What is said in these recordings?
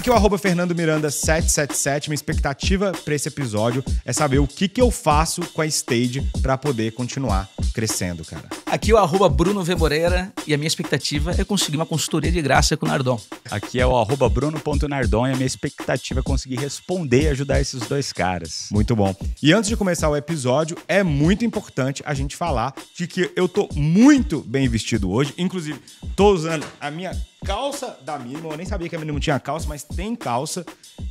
Aqui é o arroba Fernando Miranda 777. Minha expectativa para esse episódio é saber o que, que eu faço com a stage para poder continuar crescendo, cara. Aqui é o arroba Bruno V. Moreira e a minha expectativa é conseguir uma consultoria de graça com o Nardon. Aqui é o arroba Bruno.Nardon e a minha expectativa é conseguir responder e ajudar esses dois caras. Muito bom. E antes de começar o episódio, é muito importante a gente falar de que eu tô muito bem vestido hoje. Inclusive, tô usando a minha calça da Mínima. Eu nem sabia que a Mínima tinha calça, mas tem calça.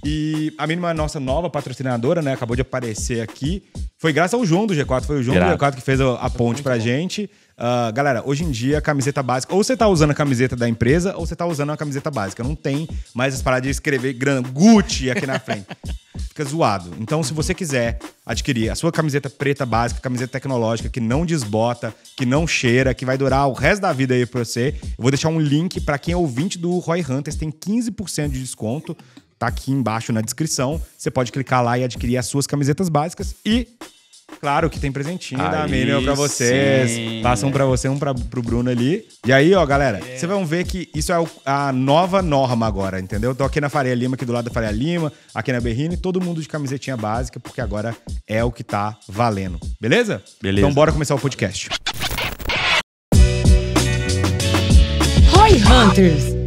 E a Mínima é a nossa nova patrocinadora, né? Acabou de aparecer aqui. Foi graças ao João do G4. Foi o João do G4 que fez a, a ponte pra bom. gente. Uh, galera, hoje em dia, camiseta básica, ou você tá usando a camiseta da empresa, ou você tá usando a camiseta básica. Não tem mais as paradas de escrever gran Gucci aqui na frente. Fica zoado. Então, se você quiser adquirir a sua camiseta preta básica, camiseta tecnológica, que não desbota, que não cheira, que vai durar o resto da vida aí pra você, eu vou deixar um link para quem é ouvinte do Roy Hunters, tem 15% de desconto. Tá aqui embaixo na descrição. Você pode clicar lá e adquirir as suas camisetas básicas e Claro que tem presentinho aí, da Minion pra vocês. Sim. Passa um pra você, um pra, pro Bruno ali. E aí, ó, galera, é. vocês vão ver que isso é o, a nova norma agora, entendeu? Tô aqui na Faria Lima, aqui do lado da Faria Lima, aqui na Berrini, todo mundo de camisetinha básica, porque agora é o que tá valendo. Beleza? Beleza. Então bora começar o podcast. Roy Hunters!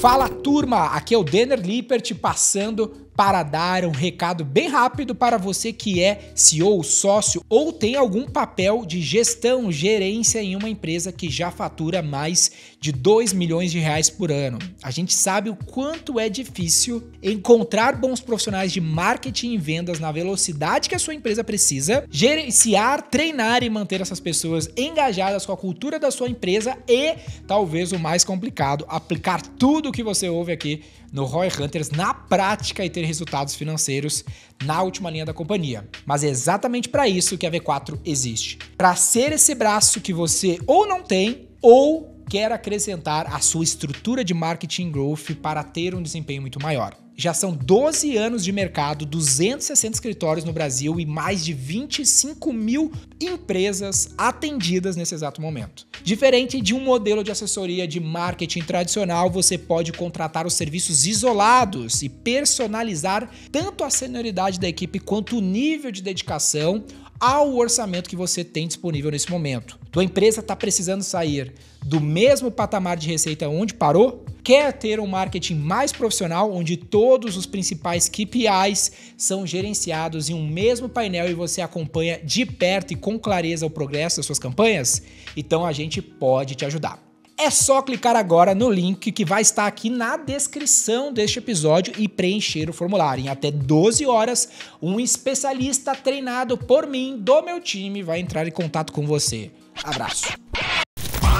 Fala turma, aqui é o Denner Lippert passando para dar um recado bem rápido para você que é CEO, sócio ou tem algum papel de gestão, gerência em uma empresa que já fatura mais de 2 milhões de reais por ano. A gente sabe o quanto é difícil encontrar bons profissionais de marketing e vendas na velocidade que a sua empresa precisa, gerenciar, treinar e manter essas pessoas engajadas com a cultura da sua empresa e, talvez o mais complicado, aplicar tudo o que você ouve aqui no Roy Hunters na prática e ter resultados financeiros na última linha da companhia. Mas é exatamente para isso que a V4 existe. Para ser esse braço que você ou não tem ou quer acrescentar à sua estrutura de marketing growth para ter um desempenho muito maior. Já são 12 anos de mercado, 260 escritórios no Brasil e mais de 25 mil empresas atendidas nesse exato momento. Diferente de um modelo de assessoria de marketing tradicional, você pode contratar os serviços isolados e personalizar tanto a senioridade da equipe quanto o nível de dedicação ao orçamento que você tem disponível nesse momento. Tua empresa está precisando sair do mesmo patamar de receita onde parou? Quer ter um marketing mais profissional, onde todos os principais KPIs são gerenciados em um mesmo painel e você acompanha de perto e com clareza o progresso das suas campanhas? Então a gente pode te ajudar. É só clicar agora no link que vai estar aqui na descrição deste episódio e preencher o formulário. Em até 12 horas, um especialista treinado por mim, do meu time, vai entrar em contato com você. Abraço.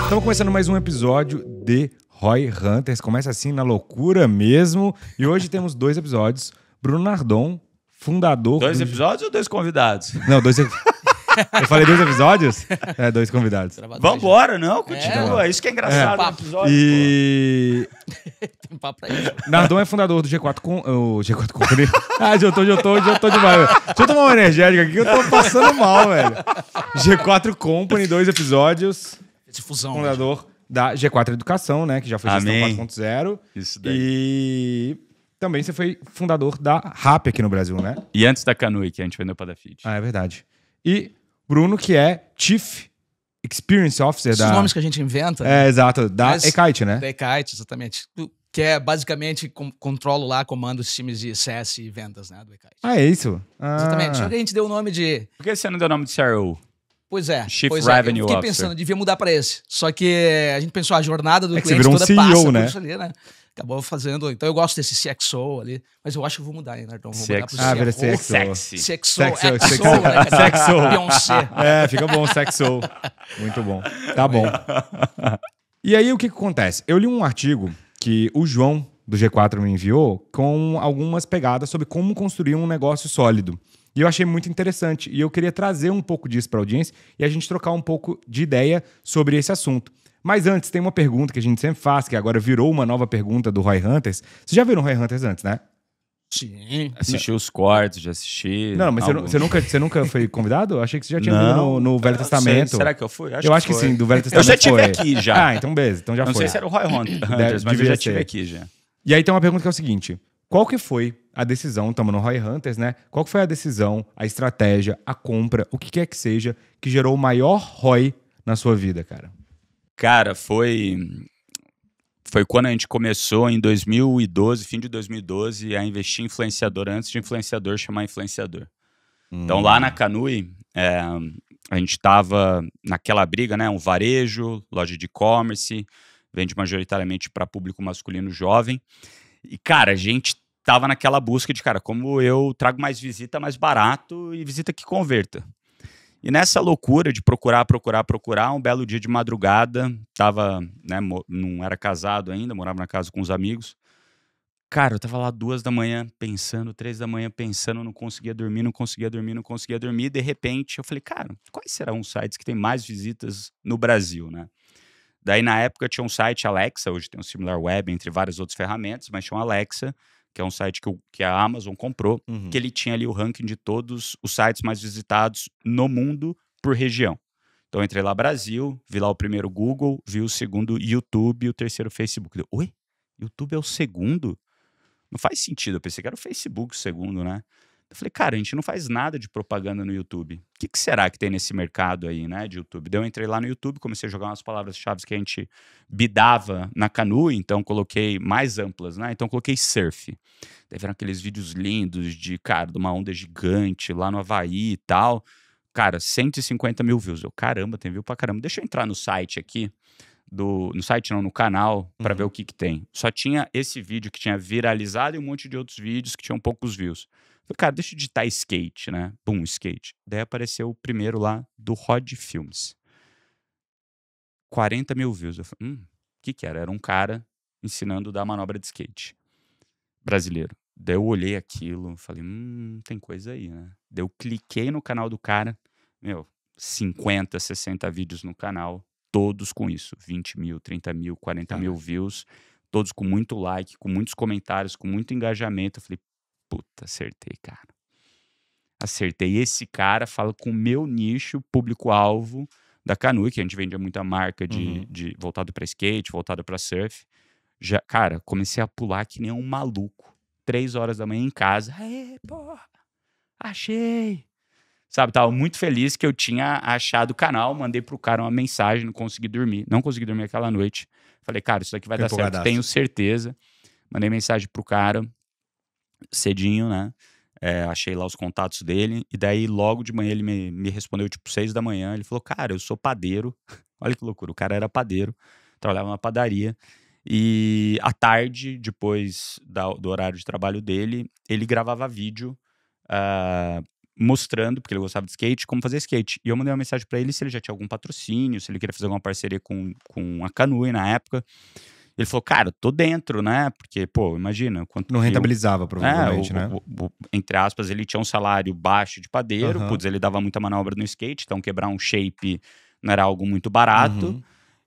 Estamos começando mais um episódio de Roy Hunters. Começa assim na loucura mesmo. E hoje temos dois episódios. Bruno Nardon, fundador. Dois do... episódios ou dois convidados? Não, dois episódios. Eu falei dois episódios? É, dois convidados. Vambora, não, continua. É. Isso que é engraçado é. no episódio. E. Tem papo pra isso. Nardon é fundador do G4 com. O G4 Company. ah, já tô, já tô, já tô demais, velho. Deixa eu tomar uma energética aqui que eu tô passando mal, velho. G4 Company, dois episódios. Difusão. Fundador da G4 Educação, né? Que já foi gestão 4.0. Isso daí. E também você foi fundador da RAP aqui no Brasil, né? E antes da Canui, que a gente vendeu para a Dafit. Ah, é verdade. E Bruno, que é Chief Experience Officer Esses da. Os nomes que a gente inventa. É, né? exato. Da Mas, Ekite, né? Da Ekite, exatamente. Que é basicamente com, controlo lá, comando os times de CS e vendas, né? Do Ekite. Ah, é isso? Exatamente. Ah. a gente deu o nome de. Por que você não deu o nome de CRO? Pois é. Chief pois Revenue é. Eu fiquei pensando, devia mudar para esse. Só que a gente pensou, a jornada do é cliente que você virou um CEO, passa né? por isso ali, né? acabou fazendo. Então eu gosto desse CXO ali, mas eu acho que vou mudar, hein, Nardão? Vou mudar pro o Ah, sexo CXO. Sexy. CXO, CXO, XO, XO, Beyoncé. É, fica bom, sexo Muito bom. Tá bom. e aí o que, que acontece? Eu li um artigo que o João do G4 me enviou com algumas pegadas sobre como construir um negócio sólido. E eu achei muito interessante. E eu queria trazer um pouco disso para a audiência e a gente trocar um pouco de ideia sobre esse assunto. Mas antes, tem uma pergunta que a gente sempre faz, que agora virou uma nova pergunta do Roy Hunters. Você já viu o Roy Hunters antes, né? Sim. Assisti os cortes, já assisti. Não, mas você, nunca, você nunca foi convidado? Eu achei que você já tinha não, vindo no, no Velho Testamento. Sei. Será que eu fui? Acho eu que acho que, sim, do Velho Testamento. Eu já tive aqui já. Ah, então beleza, então já não foi. Não sei se era o Roy Hunters, mas eu já tive aqui já. E aí tem uma pergunta que é o seguinte: qual que foi a decisão, estamos no Roy Hunters, né? Qual que foi a decisão, a estratégia, a compra, o que quer que seja, que gerou o maior ROI na sua vida, cara? Cara, foi foi quando a gente começou em 2012, fim de 2012, a investir em influenciador antes de influenciador chamar influenciador. Hum. Então lá na hum. Canui, é, a gente estava naquela briga, né? Um varejo, loja de e-commerce, vende majoritariamente para público masculino jovem. E cara, a gente tava naquela busca de, cara, como eu trago mais visita mais barato e visita que converta. E nessa loucura de procurar, procurar, procurar, um belo dia de madrugada, tava, né, não era casado ainda, morava na casa com os amigos. Cara, eu tava lá duas da manhã pensando, três da manhã pensando, não conseguia dormir, não conseguia dormir, não conseguia dormir. De repente, eu falei, cara, quais serão os sites que tem mais visitas no Brasil, né? Daí, na época, tinha um site Alexa, hoje tem um similar web, entre várias outras ferramentas, mas tinha um Alexa que é um site que, o, que a Amazon comprou, uhum. que ele tinha ali o ranking de todos os sites mais visitados no mundo por região. Então entrei lá Brasil, vi lá o primeiro Google, vi o segundo YouTube e o terceiro Facebook. Deu, Oi? YouTube é o segundo? Não faz sentido, eu pensei que era o Facebook o segundo, né? Eu falei, cara, a gente não faz nada de propaganda no YouTube. O que, que, será que tem nesse mercado aí, né, de YouTube? Daí eu entrei lá no YouTube, comecei a jogar umas palavras-chave que a gente bidava na canoa, então coloquei mais amplas, né? Então coloquei surf. Daí aqueles vídeos lindos de, cara, de uma onda gigante lá no Havaí e tal. Cara, 150 mil views. Eu, caramba, tem view pra caramba. Deixa eu entrar no site aqui. Do, no site não, no canal, para uhum. ver o que, que tem. Só tinha esse vídeo que tinha viralizado e um monte de outros vídeos que tinham poucos views cara, deixa eu digitar skate, né? Boom, skate. Daí apareceu o primeiro lá do Rod Films. 40 mil views. Eu falei, hum, o que que era? Era um cara ensinando da manobra de skate. Brasileiro. Daí eu olhei aquilo, falei, hum, tem coisa aí, né? Daí eu cliquei no canal do cara, meu, 50, 60 vídeos no canal, todos com isso. 20 mil, 30 mil, 40 ah. mil views, todos com muito like, com muitos comentários, com muito engajamento. Eu falei, puta, acertei, cara. Acertei esse cara, fala com o meu nicho, público-alvo da Canui, que a gente vendia muita marca de, uhum. de voltado para skate, voltado para surf. Já, cara, comecei a pular que nem um maluco. Três horas da manhã em casa. Aê, porra, achei sabe? Tava muito feliz que eu tinha achado o canal, mandei pro cara uma mensagem, não consegui dormir, não consegui dormir aquela noite. Falei, cara, isso daqui vai dar certo, tenho certeza. Mandei mensagem pro cara, cedinho, né? É, achei lá os contatos dele. E daí, logo de manhã, ele me, me respondeu, tipo, seis da manhã. Ele falou, cara, eu sou padeiro. Olha que loucura, o cara era padeiro, trabalhava na padaria. E à tarde, depois da, do horário de trabalho dele, ele gravava vídeo uh, mostrando, porque ele gostava de skate, como fazer skate. E eu mandei uma mensagem para ele se ele já tinha algum patrocínio, se ele queria fazer alguma parceria com, com a Canui na época. Ele falou, cara, tô dentro, né? Porque, pô, imagina. Quanto Não rentabilizava, eu... É, provavelmente, é, o, né? O, o, entre aspas, ele tinha um salário baixo de padeiro, uhum. putz, ele dava muita manobra no skate, então quebrar um shape não era algo muito barato. Uhum.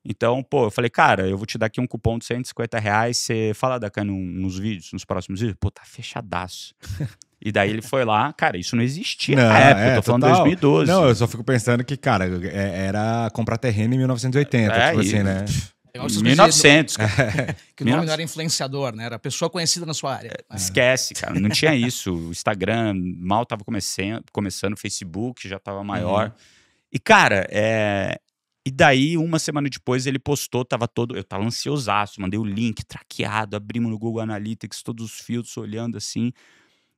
Então, pô, eu falei, cara, eu vou te dar aqui um cupom de 150 reais, você fala da Canon nos vídeos, nos próximos vídeos. Pô, tá fechadaço. E daí ele foi lá, cara, isso não existia não, na época, é, eu tô falando total. 2012. Não, eu só fico pensando que, cara, é, era comprar terreno em 1980, é, tipo assim, né? 1900, cara. que é o nome não era influenciador, né? Era pessoa conhecida na sua área. É. Esquece, cara. Não tinha isso. O Instagram mal estava começando, começando, o Facebook já estava maior. Uhum. E, cara, é... e daí, uma semana depois, ele postou, tava todo. Eu tava ansiosaço, mandei o link traqueado, abrimos no Google Analytics, todos os filtros olhando assim.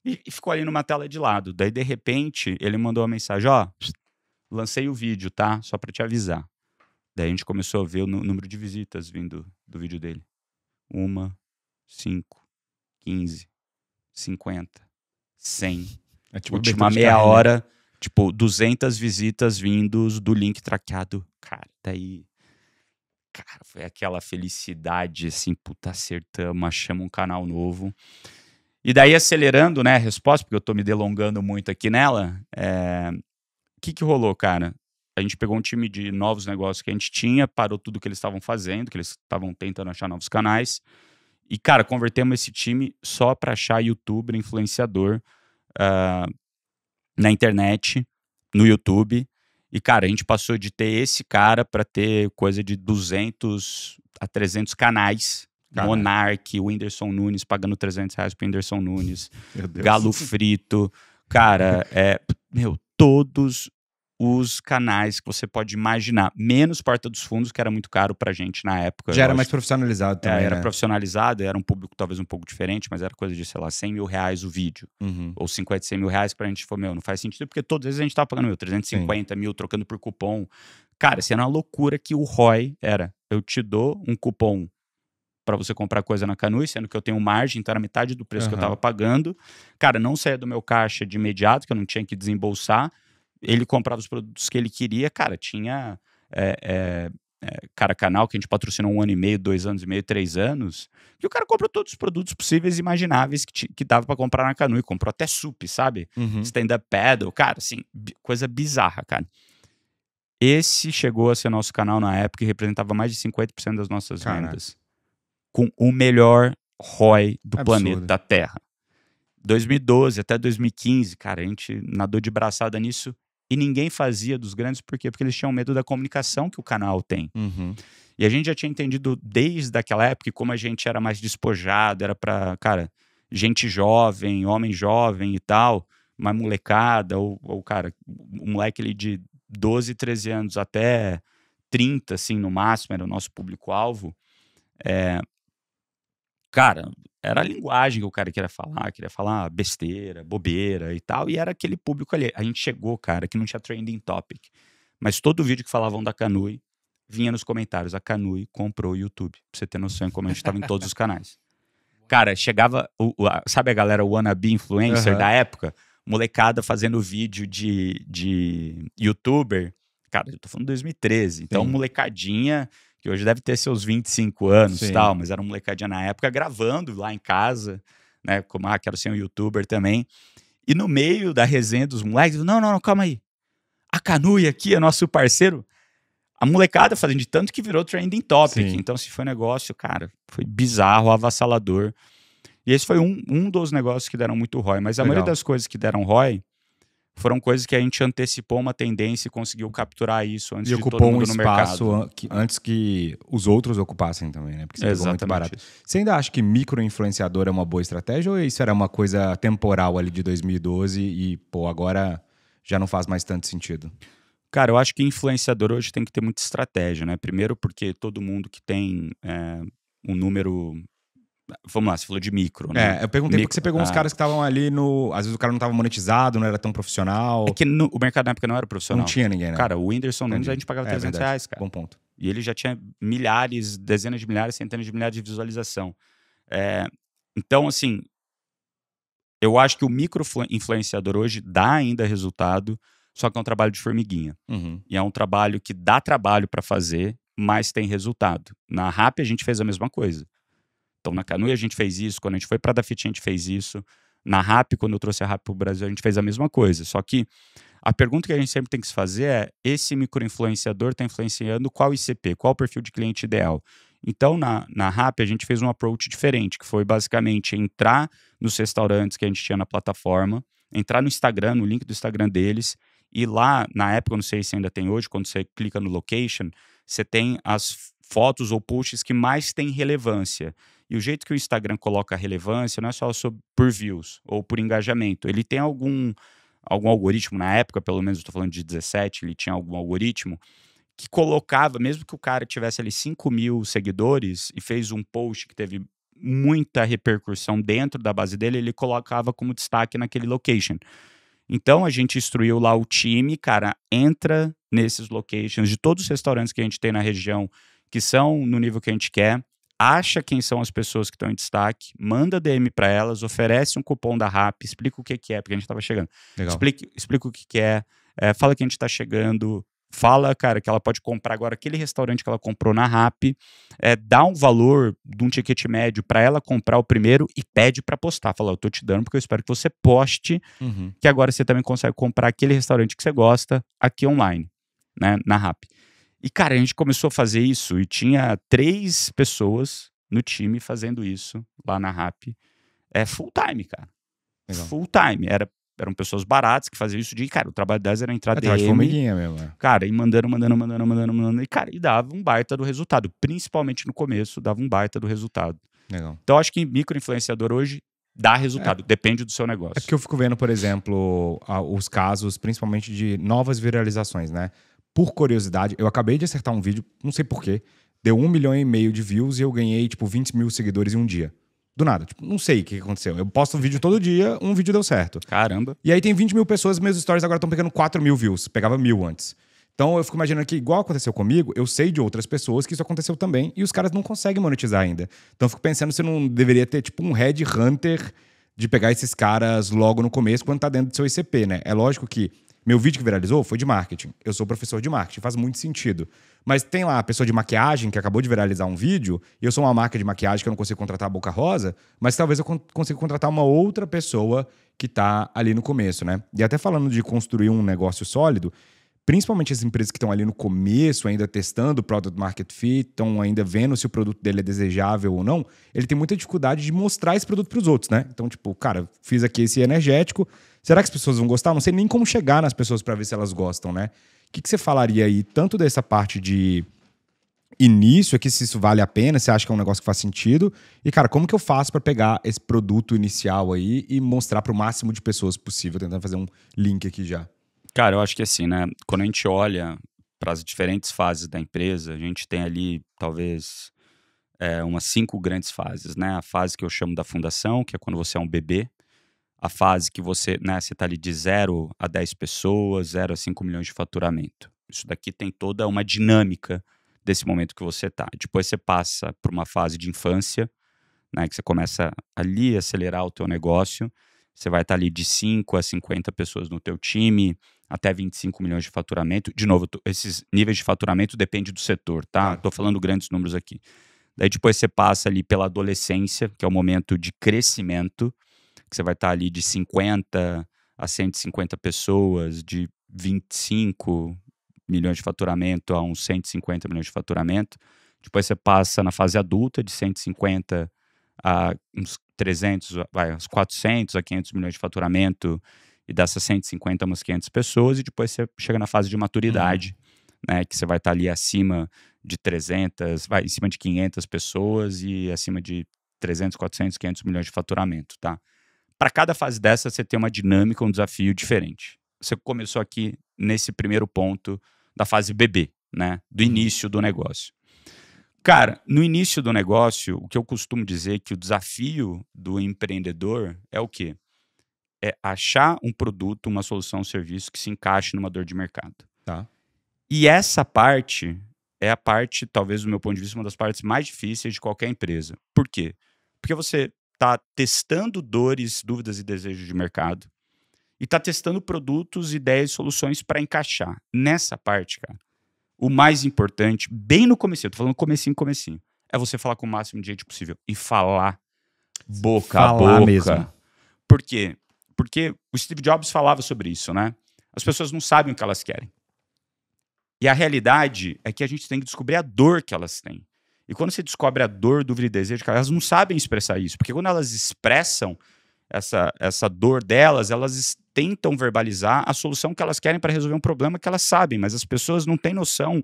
E, e ficou ali numa tela de lado. Daí, de repente, ele mandou uma mensagem: ó, lancei o vídeo, tá? Só para te avisar. Daí a gente começou a ver o número de visitas vindo do vídeo dele. Uma, cinco, quinze, cinquenta, cem. É tipo Última meia carreira. hora, tipo, duzentas visitas vindos do link traqueado. Cara, daí... Cara, foi aquela felicidade, assim, puta, acertamos, achamos um canal novo. E daí, acelerando, né, a resposta, porque eu tô me delongando muito aqui nela, é... O que que rolou, cara? a gente pegou um time de novos negócios que a gente tinha, parou tudo que eles estavam fazendo, que eles estavam tentando achar novos canais. E, cara, convertemos esse time só para achar youtuber, influenciador uh, na internet, no YouTube. E, cara, a gente passou de ter esse cara para ter coisa de 200 a 300 canais. Caramba. Monark, Whindersson Nunes pagando 300 reais pro Whindersson Nunes. Galo Frito. Cara, é, meu, todos os canais que você pode imaginar, menos porta dos fundos, que era muito caro pra gente na época. Já era mais profissionalizado é, também. É, era né? profissionalizado, era um público talvez um pouco diferente, mas era coisa de, sei lá, 100 mil reais o vídeo. Uhum. Ou 50, 100 mil reais pra gente, foi, tipo, meu, não faz sentido, porque todas as vezes a gente tava pagando, meu, 350 Sim. mil, trocando por cupom. Cara, isso assim, era uma loucura que o ROI era. Eu te dou um cupom para você comprar coisa na Canui, sendo que eu tenho margem, então era metade do preço uhum. que eu estava pagando. Cara, não saia do meu caixa de imediato, que eu não tinha que desembolsar ele comprava os produtos que ele queria, cara, tinha. É, é, cara, canal que a gente patrocinou um ano e meio, dois anos e meio, três anos, que o cara comprou todos os produtos possíveis e imagináveis que, que dava para comprar na canu e comprou até sup, sabe? Uhum. Stand-up paddle, cara, assim, coisa bizarra, cara. Esse chegou a ser nosso canal na época e representava mais de 50% das nossas Caraca. vendas. Com o melhor ROI do Absurdo. planeta Terra. 2012 até 2015, cara, a gente nadou de braçada nisso e ninguém fazia dos grandes, por quê? Porque eles tinham medo da comunicação que o canal tem. Uhum. E a gente já tinha entendido desde aquela época como a gente era mais despojado, era para, cara, gente jovem, homem jovem e tal, mais molecada, ou, ou cara, um moleque ali de 12, 13 anos até 30, assim, no máximo, era o nosso público-alvo. É, Cara, era a linguagem que o cara queria falar, queria falar besteira, bobeira e tal, e era aquele público ali. A gente chegou, cara, que não tinha trending topic, mas todo vídeo que falavam da Canui vinha nos comentários. A Canui comprou o YouTube, pra você ter noção como a gente tava em todos os canais. Cara, chegava, o, o, a, sabe a galera wannabe influencer uhum. da época? Molecada fazendo vídeo de, de youtuber. Cara, eu tô falando de 2013, então Sim. molecadinha que hoje deve ter seus 25 anos e tal, mas era um molecadinha na época, gravando lá em casa, né? Como, ah, quero ser um youtuber também. E no meio da resenha dos moleques, não, não, não, calma aí. A Canui aqui é nosso parceiro. A molecada fazendo de tanto que virou trending topic. Sim. Então, se foi negócio, cara, foi bizarro, avassalador. E esse foi um, um dos negócios que deram muito ROI. Mas a Legal. maioria das coisas que deram ROI foram coisas que a gente antecipou uma tendência e conseguiu capturar isso antes e de todo mundo um no mercado. ocupou an que, antes que os outros ocupassem também, né? Porque você Exatamente muito barato. Isso. Você ainda acha que micro-influenciador é uma boa estratégia ou isso era uma coisa temporal ali de 2012 e, pô, agora já não faz mais tanto sentido? Cara, eu acho que influenciador hoje tem que ter muita estratégia, né? Primeiro porque todo mundo que tem é, um número Vamos lá, você falou de micro, né? É, eu perguntei micro, porque você pegou ah. uns caras que estavam ali no. Às vezes o cara não estava monetizado, não era tão profissional. É que no, o mercado na época não era profissional. Não tinha ninguém, né? Cara, o Whindersson Nunes a gente pagava 300 é reais, cara. Bom ponto. E ele já tinha milhares, dezenas de milhares, centenas de milhares de visualização. É, então, assim, eu acho que o micro influenciador hoje dá ainda resultado, só que é um trabalho de formiguinha. Uhum. E é um trabalho que dá trabalho para fazer, mas tem resultado. Na RAP a gente fez a mesma coisa na Canoe a gente fez isso, quando a gente foi para a Dafit a gente fez isso. Na RAP, quando eu trouxe a RAP para o Brasil, a gente fez a mesma coisa. Só que a pergunta que a gente sempre tem que se fazer é: esse microinfluenciador está influenciando qual ICP, qual perfil de cliente ideal? Então, na, na RAP, a gente fez um approach diferente, que foi basicamente entrar nos restaurantes que a gente tinha na plataforma, entrar no Instagram, no link do Instagram deles, e lá, na época, eu não sei se ainda tem hoje, quando você clica no location, você tem as fotos ou posts que mais têm relevância. E o jeito que o Instagram coloca relevância não é só sobre, por views ou por engajamento. Ele tem algum, algum algoritmo, na época, pelo menos estou falando de 17, ele tinha algum algoritmo que colocava, mesmo que o cara tivesse ali 5 mil seguidores e fez um post que teve muita repercussão dentro da base dele, ele colocava como destaque naquele location. Então a gente instruiu lá o time, cara, entra nesses locations de todos os restaurantes que a gente tem na região que são no nível que a gente quer, acha quem são as pessoas que estão em destaque, manda DM para elas, oferece um cupom da RAP, explica o que, que é, porque a gente estava chegando. Legal. Explica, explica o que, que é, é, fala que a gente está chegando, fala, cara, que ela pode comprar agora aquele restaurante que ela comprou na RAP, é, dá um valor de um ticket médio para ela comprar o primeiro e pede para postar. Fala, eu tô te dando porque eu espero que você poste, uhum. que agora você também consegue comprar aquele restaurante que você gosta aqui online, né, na RAP. E, cara, a gente começou a fazer isso e tinha três pessoas no time fazendo isso lá na RAP. É full time, cara. Legal. Full time. Era, eram pessoas baratas que faziam isso de, cara, o trabalho delas era entrar é, De formiguinha mesmo. É. Cara, e mandando, mandando, mandando, mandando, mandando. E, cara, e dava um baita do resultado. Principalmente no começo, dava um baita do resultado. Legal. Então, acho que micro-influenciador hoje dá resultado, é. depende do seu negócio. É que eu fico vendo, por exemplo, os casos, principalmente de novas viralizações, né? por curiosidade, eu acabei de acertar um vídeo, não sei porquê, deu um milhão e meio de views e eu ganhei, tipo, 20 mil seguidores em um dia. Do nada, tipo, não sei o que aconteceu. Eu posto um vídeo todo dia, um vídeo deu certo. Caramba. E aí tem 20 mil pessoas, meus stories agora estão pegando 4 mil views. Pegava mil antes. Então eu fico imaginando que, igual aconteceu comigo, eu sei de outras pessoas que isso aconteceu também e os caras não conseguem monetizar ainda. Então eu fico pensando se não deveria ter, tipo, um hunter de pegar esses caras logo no começo, quando tá dentro do seu ICP, né? É lógico que meu vídeo que viralizou foi de marketing. Eu sou professor de marketing, faz muito sentido. Mas tem lá a pessoa de maquiagem que acabou de viralizar um vídeo, e eu sou uma marca de maquiagem que eu não consigo contratar a Boca Rosa, mas talvez eu consiga contratar uma outra pessoa que está ali no começo, né? E até falando de construir um negócio sólido, principalmente as empresas que estão ali no começo, ainda testando o product market fit, estão ainda vendo se o produto dele é desejável ou não, ele tem muita dificuldade de mostrar esse produto para os outros, né? Então, tipo, cara, fiz aqui esse energético, será que as pessoas vão gostar? não sei nem como chegar nas pessoas para ver se elas gostam, né? O que, que você falaria aí, tanto dessa parte de início aqui, é se isso vale a pena, se acha que é um negócio que faz sentido. E, cara, como que eu faço para pegar esse produto inicial aí e mostrar para o máximo de pessoas possível, tentando fazer um link aqui já? Cara, eu acho que assim, né? Quando a gente olha para as diferentes fases da empresa, a gente tem ali talvez é, umas cinco grandes fases, né? A fase que eu chamo da fundação, que é quando você é um bebê, a fase que você, né, você tá ali de 0 a 10 pessoas, 0 a 5 milhões de faturamento. Isso daqui tem toda uma dinâmica desse momento que você tá. Depois você passa para uma fase de infância, né, que você começa ali a acelerar o teu negócio. Você vai estar tá ali de 5 a 50 pessoas no teu time, até 25 milhões de faturamento. De novo, esses níveis de faturamento depende do setor, tá? Estou falando grandes números aqui. Daí depois você passa ali pela adolescência, que é o momento de crescimento, que você vai estar tá ali de 50 a 150 pessoas, de 25 milhões de faturamento a uns 150 milhões de faturamento. Depois você passa na fase adulta, de 150 a uns 300, vai, uns 400 a 500 milhões de faturamento e dessas 150 umas 500 pessoas, e depois você chega na fase de maturidade, uhum. né, que você vai estar tá ali acima de 300, vai em cima de 500 pessoas e acima de 300, 400, 500 milhões de faturamento, tá? Para cada fase dessa, você tem uma dinâmica, um desafio diferente. Você começou aqui nesse primeiro ponto da fase bebê, né, do uhum. início do negócio. Cara, no início do negócio, o que eu costumo dizer é que o desafio do empreendedor é o quê? é achar um produto, uma solução, um serviço que se encaixe numa dor de mercado. Tá. E essa parte é a parte, talvez do meu ponto de vista, uma das partes mais difíceis de qualquer empresa. Por quê? Porque você está testando dores, dúvidas e desejos de mercado e está testando produtos, ideias e soluções para encaixar. Nessa parte, cara, o mais importante, bem no começo, eu tô falando comecinho, comecinho, é você falar com o máximo de gente possível e falar boca falar a boca. Mesmo. Por quê? Porque o Steve Jobs falava sobre isso, né? As pessoas não sabem o que elas querem. E a realidade é que a gente tem que descobrir a dor que elas têm. E quando você descobre a dor, dúvida e desejo, elas não sabem expressar isso. Porque quando elas expressam essa, essa dor delas, elas tentam verbalizar a solução que elas querem para resolver um problema que elas sabem, mas as pessoas não têm noção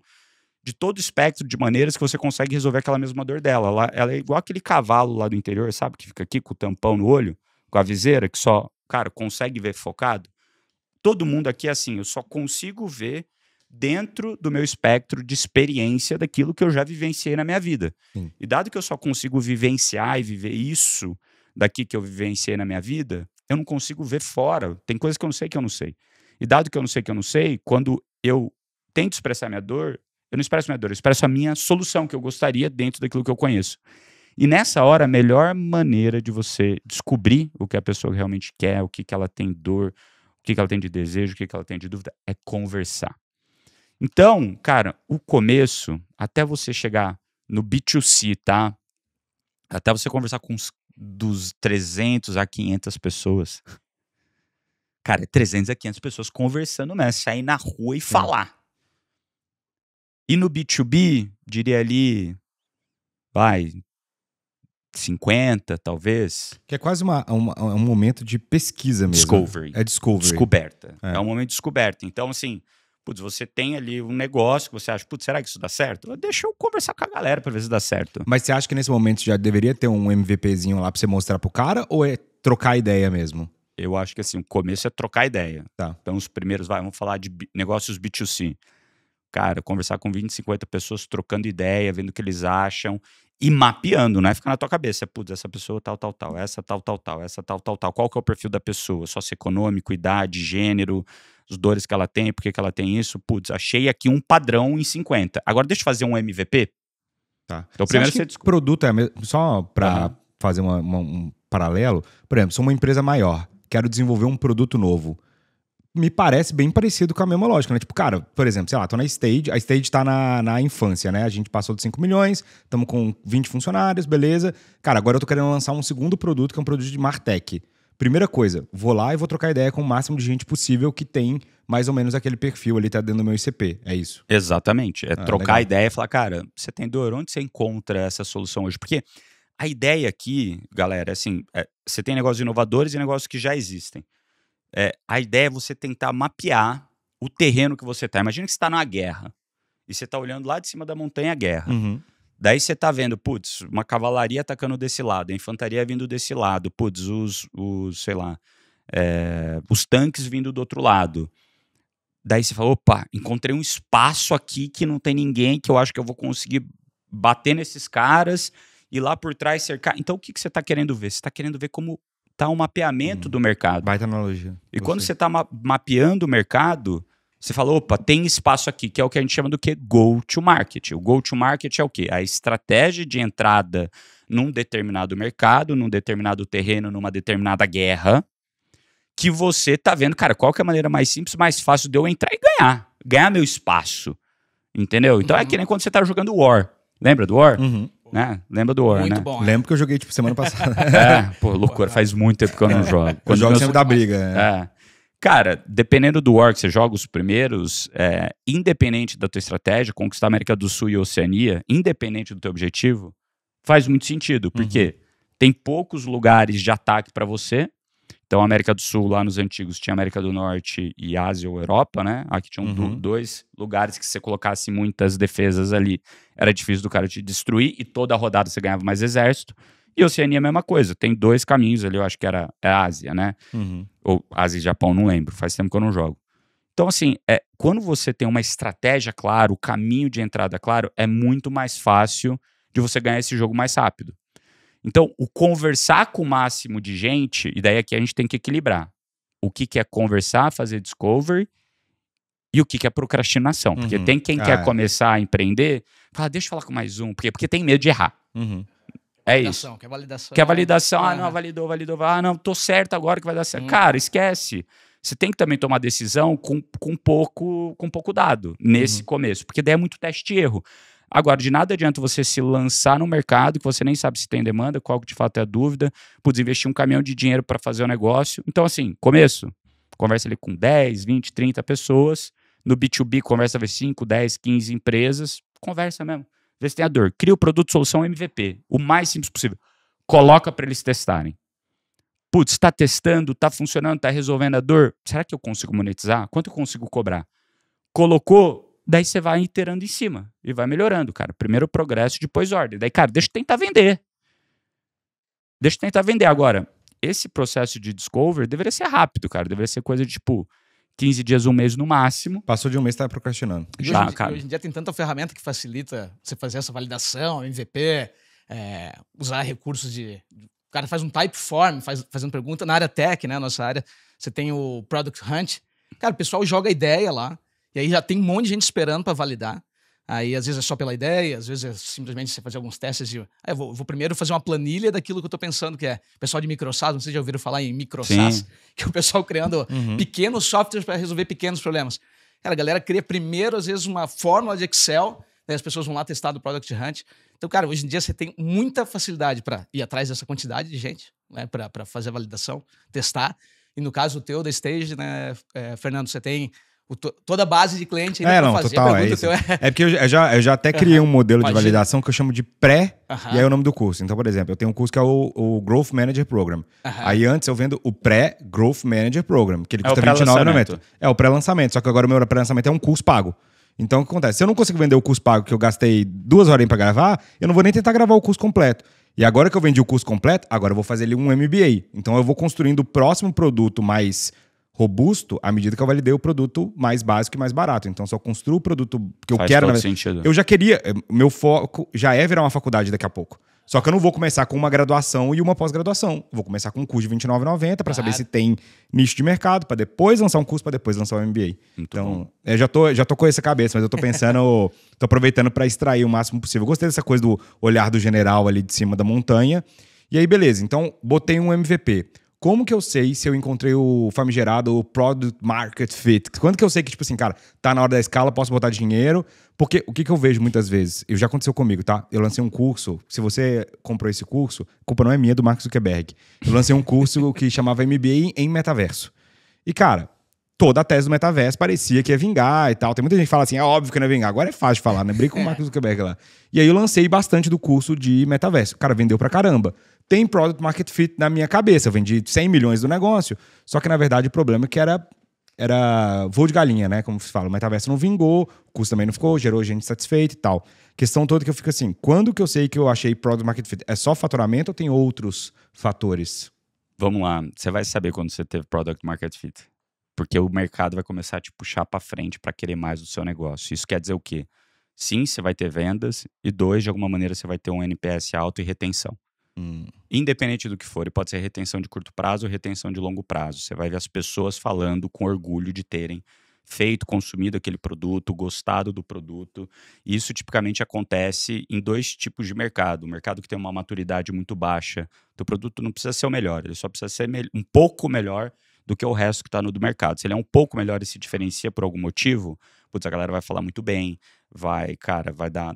de todo o espectro de maneiras que você consegue resolver aquela mesma dor dela. Ela, ela é igual aquele cavalo lá do interior, sabe? Que fica aqui com o tampão no olho, com a viseira, que só cara, consegue ver focado? Todo mundo aqui é assim, eu só consigo ver dentro do meu espectro de experiência daquilo que eu já vivenciei na minha vida. Sim. E dado que eu só consigo vivenciar e viver isso daqui que eu vivenciei na minha vida, eu não consigo ver fora. Tem coisas que eu não sei que eu não sei. E dado que eu não sei que eu não sei, quando eu tento expressar minha dor, eu não expresso minha dor, eu expresso a minha solução que eu gostaria dentro daquilo que eu conheço. E nessa hora, a melhor maneira de você descobrir o que a pessoa realmente quer, o que, que ela tem dor, o que, que ela tem de desejo, o que, que ela tem de dúvida, é conversar. Então, cara, o começo, até você chegar no B2C, tá? Até você conversar com os, dos 300 a 500 pessoas. Cara, é 300 a 500 pessoas conversando mesmo, sair na rua e falar. E no B2B, diria ali, vai, 50, talvez. Que é quase uma, uma, um momento de pesquisa mesmo. Né? Discovery. É discovery. Descoberta. É. é, um momento de descoberta. Então, assim, putz, você tem ali um negócio que você acha, putz, será que isso dá certo? Deixa eu conversar com a galera para ver se dá certo. Mas você acha que nesse momento já deveria ter um MVPzinho lá para você mostrar pro cara ou é trocar ideia mesmo? Eu acho que assim, o começo é trocar ideia. Tá. Então, os primeiros, vai, vamos falar de negócios B2C. Cara, conversar com 20, 50 pessoas trocando ideia, vendo o que eles acham e mapeando, não é ficar na tua cabeça, é, putz, essa pessoa tal, tal, tal, essa tal, tal, tal, essa tal, tal, tal. Qual que é o perfil da pessoa? Socioeconômico, idade, gênero, os dores que ela tem, por que ela tem isso? Putz, achei aqui um padrão em 50. Agora deixa eu fazer um MVP. Tá. Então, você primeiro você, você produto é mesmo, só para uhum. fazer uma, uma, um paralelo, por exemplo, sou uma empresa maior, quero desenvolver um produto novo me parece bem parecido com a mesma lógica, né? Tipo, cara, por exemplo, sei lá, tô na Stage, a Stage tá na, na infância, né? A gente passou de 5 milhões, estamos com 20 funcionários, beleza. Cara, agora eu tô querendo lançar um segundo produto, que é um produto de Martech. Primeira coisa, vou lá e vou trocar ideia com o máximo de gente possível que tem mais ou menos aquele perfil ali tá dentro do meu ICP, é isso? Exatamente, é ah, trocar legal. ideia e falar, cara, você tem dor, onde você encontra essa solução hoje? Porque a ideia aqui, galera, é assim, é, você tem negócios inovadores e negócios que já existem. É, a ideia é você tentar mapear o terreno que você está. Imagina que você está numa guerra e você está olhando lá de cima da montanha a guerra. Uhum. Daí você está vendo, putz, uma cavalaria atacando desse lado, a infantaria vindo desse lado, putz, os, os sei lá, é, os tanques vindo do outro lado. Daí você fala, opa, encontrei um espaço aqui que não tem ninguém, que eu acho que eu vou conseguir bater nesses caras e lá por trás cercar. Então o que, que você está querendo ver? Você está querendo ver como tá um mapeamento hum, do mercado. Baita analogia. E quando você está ma mapeando o mercado, você fala, opa, tem espaço aqui, que é o que a gente chama do que go to market. O go to market é o quê? A estratégia de entrada num determinado mercado, num determinado terreno, numa determinada guerra, que você tá vendo, cara, qual que é a maneira mais simples, mais fácil de eu entrar e ganhar, ganhar meu espaço. Entendeu? Então é uhum. é que nem quando você tá jogando War. Lembra do War? Uhum. Né? Lembra do War, muito né? Bom, é. Lembro que eu joguei, tipo, semana passada. é, pô, loucura. Faz muito tempo que eu não é, jogo. Quando eu jogo meus... sempre da briga. É. é. Cara, dependendo do War que você joga, os primeiros, é, independente da tua estratégia, conquistar a América do Sul e Oceania, independente do teu objetivo, faz muito sentido, porque uhum. tem poucos lugares de ataque para você então, América do Sul, lá nos antigos, tinha América do Norte e Ásia ou Europa, né? Aqui ah, tinham uhum. dois lugares que se você colocasse muitas defesas ali, era difícil do cara te destruir e toda rodada você ganhava mais exército. E Oceania a mesma coisa, tem dois caminhos ali, eu acho que era é Ásia, né? Uhum. Ou Ásia e Japão, não lembro, faz tempo que eu não jogo. Então, assim, é, quando você tem uma estratégia clara, o caminho de entrada claro, é muito mais fácil de você ganhar esse jogo mais rápido. Então, o conversar com o máximo de gente, e daí aqui a gente tem que equilibrar. O que, que é conversar, fazer discovery e o que, que é procrastinação. Uhum. Porque tem quem ah, quer é. começar a empreender, fala, deixa eu falar com mais um, porque, porque tem medo de errar. Uhum. É isso. Quer validação. Quer é é validação. Ah, é. não, validou, validou. Ah, não, tô certo agora que vai dar certo. Uhum. Cara, esquece. Você tem que também tomar decisão com, com, pouco, com pouco dado nesse uhum. começo, porque daí é muito teste e erro. Agora, de nada adianta você se lançar no mercado que você nem sabe se tem demanda, qual que de fato é a dúvida, putz, investir um caminhão de dinheiro para fazer o um negócio. Então, assim, começo, conversa ali com 10, 20, 30 pessoas. No B2B, conversa ver 5, 10, 15 empresas. Conversa mesmo. Vê se tem a dor. Cria o produto, solução MVP, o mais simples possível. Coloca para eles testarem. Putz, está testando, está funcionando, está resolvendo a dor. Será que eu consigo monetizar? Quanto eu consigo cobrar? Colocou, Daí você vai iterando em cima e vai melhorando, cara. Primeiro progresso, depois ordem. Daí, cara, deixa eu tentar vender. Deixa eu tentar vender. Agora, esse processo de discover deveria ser rápido, cara. Deveria ser coisa de tipo 15 dias, um mês no máximo. Passou de um mês, tá procrastinando. Já, hoje, cara. Hoje em dia tem tanta ferramenta que facilita você fazer essa validação, MVP, é, usar recursos de. O cara faz um type form, faz, fazendo pergunta. Na área tech, né? Nossa área, você tem o Product Hunt. Cara, o pessoal joga ideia lá. E aí já tem um monte de gente esperando para validar. Aí às vezes é só pela ideia, às vezes é simplesmente você fazer alguns testes e. Ah, vou, vou, primeiro fazer uma planilha daquilo que eu estou pensando, que é pessoal de microsas, não sei se já ouviram falar em microsas, que é o pessoal criando uhum. pequenos softwares para resolver pequenos problemas. Cara, a galera cria primeiro, às vezes, uma fórmula de Excel, né, as pessoas vão lá testar do Product Hunt. Então, cara, hoje em dia você tem muita facilidade para ir atrás dessa quantidade de gente, né, para fazer a validação, testar. E no caso do teu, da Stage, né, é, Fernando, você tem toda a base de cliente ainda é, não, fazer total, é, isso. Teu... Então, é. é porque eu já, eu já até criei um modelo Imagina. de validação que eu chamo de pré e aí é o nome do curso. Então, por exemplo, eu tenho um curso que é o, o Growth Manager Program. Aí antes eu vendo o pré Growth Manager Program, que ele é custa R$29,90. É o pré-lançamento, só que agora o meu pré-lançamento é um curso pago. Então, o que acontece? Se eu não consigo vender o curso pago que eu gastei duas horas para gravar, eu não vou nem tentar gravar o curso completo. E agora que eu vendi o curso completo, agora eu vou fazer ele um MBA. Então, eu vou construindo o próximo produto mais robusto à medida que eu validei o produto mais básico e mais barato. Então, se eu construo o produto que eu Faz quero. Todo sentido. Eu já queria. Eh, meu foco já é virar uma faculdade daqui a pouco. Só que eu não vou começar com uma graduação e uma pós-graduação. Vou começar com um curso de R$29,90 para claro. saber se tem nicho de mercado, para depois lançar um curso, para depois lançar um MBA. Muito então, bom. eu eh, já tô, já tô com essa cabeça, mas eu tô pensando, tô aproveitando para extrair o máximo possível. Eu gostei dessa coisa do olhar do general ali de cima da montanha. E aí, beleza. Então, botei um MVP. Como que eu sei se eu encontrei o famigerado o Product Market Fit? Quando que eu sei que, tipo assim, cara, tá na hora da escala, posso botar dinheiro? Porque o que, que eu vejo muitas vezes, e já aconteceu comigo, tá? Eu lancei um curso, se você comprou esse curso, culpa não é minha, é do Marcos Zuckerberg. Eu lancei um curso que chamava MBA em metaverso. E, cara, toda a tese do metaverso parecia que ia vingar e tal. Tem muita gente que fala assim, é óbvio que não ia vingar. Agora é fácil de falar, né? Brinca com o Marcos Zuckerberg lá. E aí eu lancei bastante do curso de metaverso. O cara vendeu pra caramba tem product market fit na minha cabeça. Eu vendi 100 milhões do negócio. Só que, na verdade, o problema é que era, era voo de galinha, né? Como se fala, o metaverso não vingou, o custo também não ficou, gerou gente satisfeita e tal. Questão toda é que eu fico assim, quando que eu sei que eu achei product market fit? É só faturamento ou tem outros fatores? Vamos lá, você vai saber quando você teve product market fit. Porque o mercado vai começar a te puxar para frente para querer mais do seu negócio. Isso quer dizer o quê? Sim, você vai ter vendas e dois, de alguma maneira você vai ter um NPS alto e retenção. Hum. Independente do que for, e pode ser retenção de curto prazo ou retenção de longo prazo. Você vai ver as pessoas falando com orgulho de terem feito, consumido aquele produto, gostado do produto. Isso tipicamente acontece em dois tipos de mercado. O mercado que tem uma maturidade muito baixa, o produto não precisa ser o melhor, ele só precisa ser um pouco melhor do que o resto que está no do mercado. Se ele é um pouco melhor e se diferencia por algum motivo, putz, a galera vai falar muito bem, vai, cara, vai dar.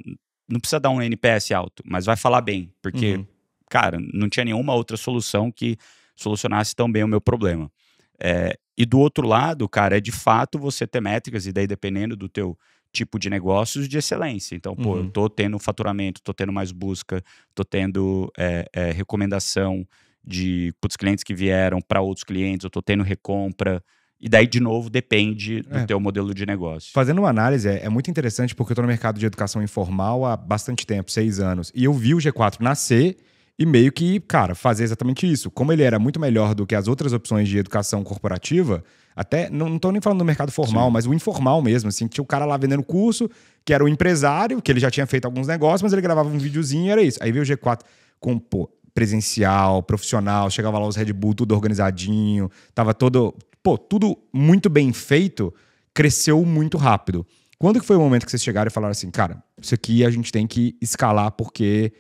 Não precisa dar um NPS alto, mas vai falar bem, porque uhum cara, não tinha nenhuma outra solução que solucionasse tão bem o meu problema. É, e do outro lado, cara, é de fato você ter métricas, e daí dependendo do teu tipo de negócios, de excelência. Então, pô, uhum. eu tô tendo faturamento, tô tendo mais busca, tô tendo é, é, recomendação de putz, clientes que vieram para outros clientes, eu tô tendo recompra. E daí, de novo, depende do é. teu modelo de negócio. Fazendo uma análise, é, é muito interessante porque eu estou no mercado de educação informal há bastante tempo, seis anos. E eu vi o G4 nascer e meio que, cara, fazer exatamente isso. Como ele era muito melhor do que as outras opções de educação corporativa, até, não, não tô nem falando do mercado formal, Sim. mas o informal mesmo, assim, tinha o cara lá vendendo curso, que era o empresário, que ele já tinha feito alguns negócios, mas ele gravava um videozinho e era isso. Aí veio o G4 com, pô, presencial, profissional, chegava lá os Red Bull tudo organizadinho, tava todo, pô, tudo muito bem feito, cresceu muito rápido. Quando que foi o momento que vocês chegaram e falaram assim, cara, isso aqui a gente tem que escalar porque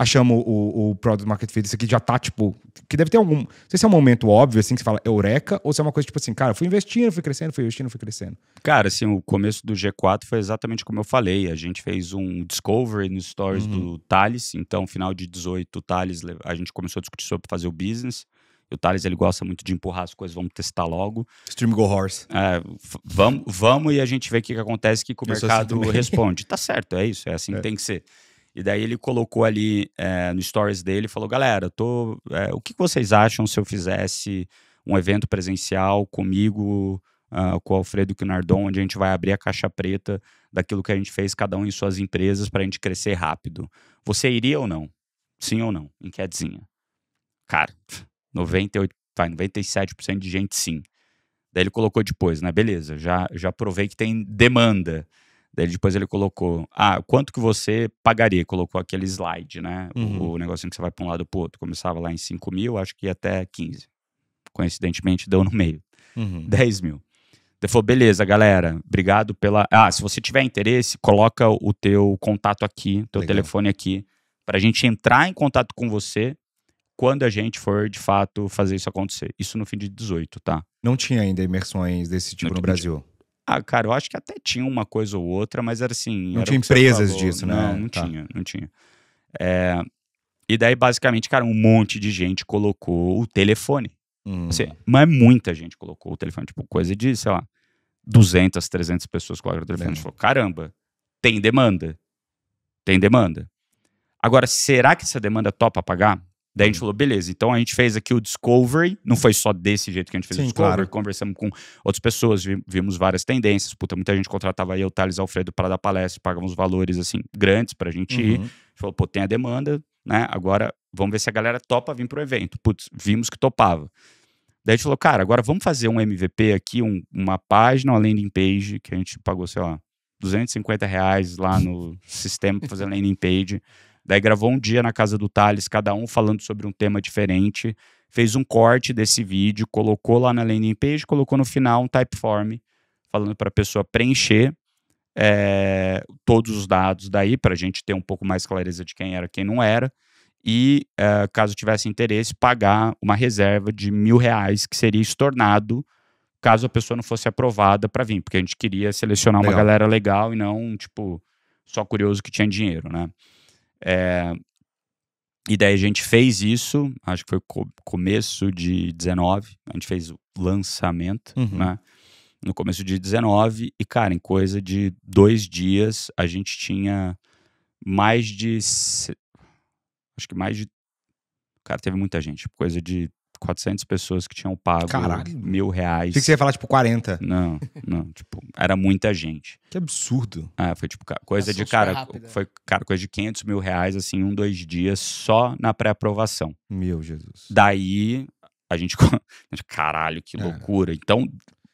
achamos o, o Product Market Fit, isso aqui já tá, tipo, que deve ter algum. Não sei se é um momento óbvio, assim, que você fala eureka, ou se é uma coisa tipo assim, cara, fui investindo, fui crescendo, fui investindo, fui crescendo. Cara, assim, o começo do G4 foi exatamente como eu falei. A gente fez um discovery nos stories uhum. do Thales, então, final de 18, o Thales, a gente começou a discutir sobre fazer o business. O Thales, ele gosta muito de empurrar as coisas, vamos testar logo. Stream Go Horse. É, vamos, vamos e a gente vê o que, que acontece, que o assim mercado responde. Tá certo, é isso, é assim é. que tem que ser. E daí ele colocou ali é, no stories dele, falou, galera, tô, é, o que vocês acham se eu fizesse um evento presencial comigo, uh, com o Alfredo Quinardon, onde a gente vai abrir a caixa preta daquilo que a gente fez, cada um em suas empresas, para a gente crescer rápido. Você iria ou não? Sim ou não? enquetezinha Cara, 98, vai, 97% de gente sim. Daí ele colocou depois, né? Beleza, já, já provei que tem demanda. Daí depois ele colocou, ah, quanto que você pagaria? Colocou aquele slide, né? Uhum. O, negocinho que você vai para um lado o outro. Começava lá em 5 mil, acho que ia até 15. Coincidentemente, deu no meio. Uhum. 10 mil. Ele falou, beleza, galera, obrigado pela... Ah, se você tiver interesse, coloca o teu contato aqui, teu Legal. telefone aqui, para a gente entrar em contato com você quando a gente for, de fato, fazer isso acontecer. Isso no fim de 18, tá? Não tinha ainda imersões desse tipo no, no Brasil? Ah, cara, eu acho que até tinha uma coisa ou outra, mas era assim. Não era tinha empresas disso, né? Não, não tá. tinha, não tinha. É, e daí, basicamente, cara, um monte de gente colocou o telefone. Hum. Assim, mas muita gente colocou o telefone, tipo, coisa de, sei lá, 200, 300 pessoas colocaram o telefone. A gente falou, caramba, tem demanda. Tem demanda. Agora, será que essa demanda topa pagar? Daí a gente hum. falou, beleza, então a gente fez aqui o Discovery, não foi só desse jeito que a gente fez Sim, o Discovery, claro. conversamos com outras pessoas, vimos várias tendências, puta, muita gente contratava aí o Thales Alfredo para dar palestra, pagávamos valores, assim, grandes pra gente uhum. ir. A gente falou, pô, tem a demanda, né, agora vamos ver se a galera topa vir pro evento. Putz, vimos que topava. Daí a gente falou, cara, agora vamos fazer um MVP aqui, um, uma página, uma landing page, que a gente pagou, sei lá, 250 reais lá no sistema pra fazer a landing page. Daí gravou um dia na casa do Thales, cada um falando sobre um tema diferente. Fez um corte desse vídeo, colocou lá na landing page, colocou no final um typeform, falando para a pessoa preencher é, todos os dados daí, para a gente ter um pouco mais clareza de quem era quem não era. E, é, caso tivesse interesse, pagar uma reserva de mil reais, que seria estornado caso a pessoa não fosse aprovada para vir, porque a gente queria selecionar legal. uma galera legal e não, tipo, só curioso que tinha dinheiro, né? É, e daí a gente fez isso, acho que foi co começo de 19, a gente fez o lançamento, uhum. né? No começo de 19, e cara, em coisa de dois dias, a gente tinha mais de. Acho que mais de. Cara, teve muita gente, coisa de 400 pessoas que tinham pago Caralho. mil reais. Achei que você ia falar, tipo, 40. Não, não. tipo, era muita gente. Que absurdo. Ah, foi tipo, coisa de, cara, foi, cara, coisa de 500 mil reais, assim, um, dois dias, só na pré-aprovação. Meu Jesus. Daí, a gente, caralho, que é. loucura. Então,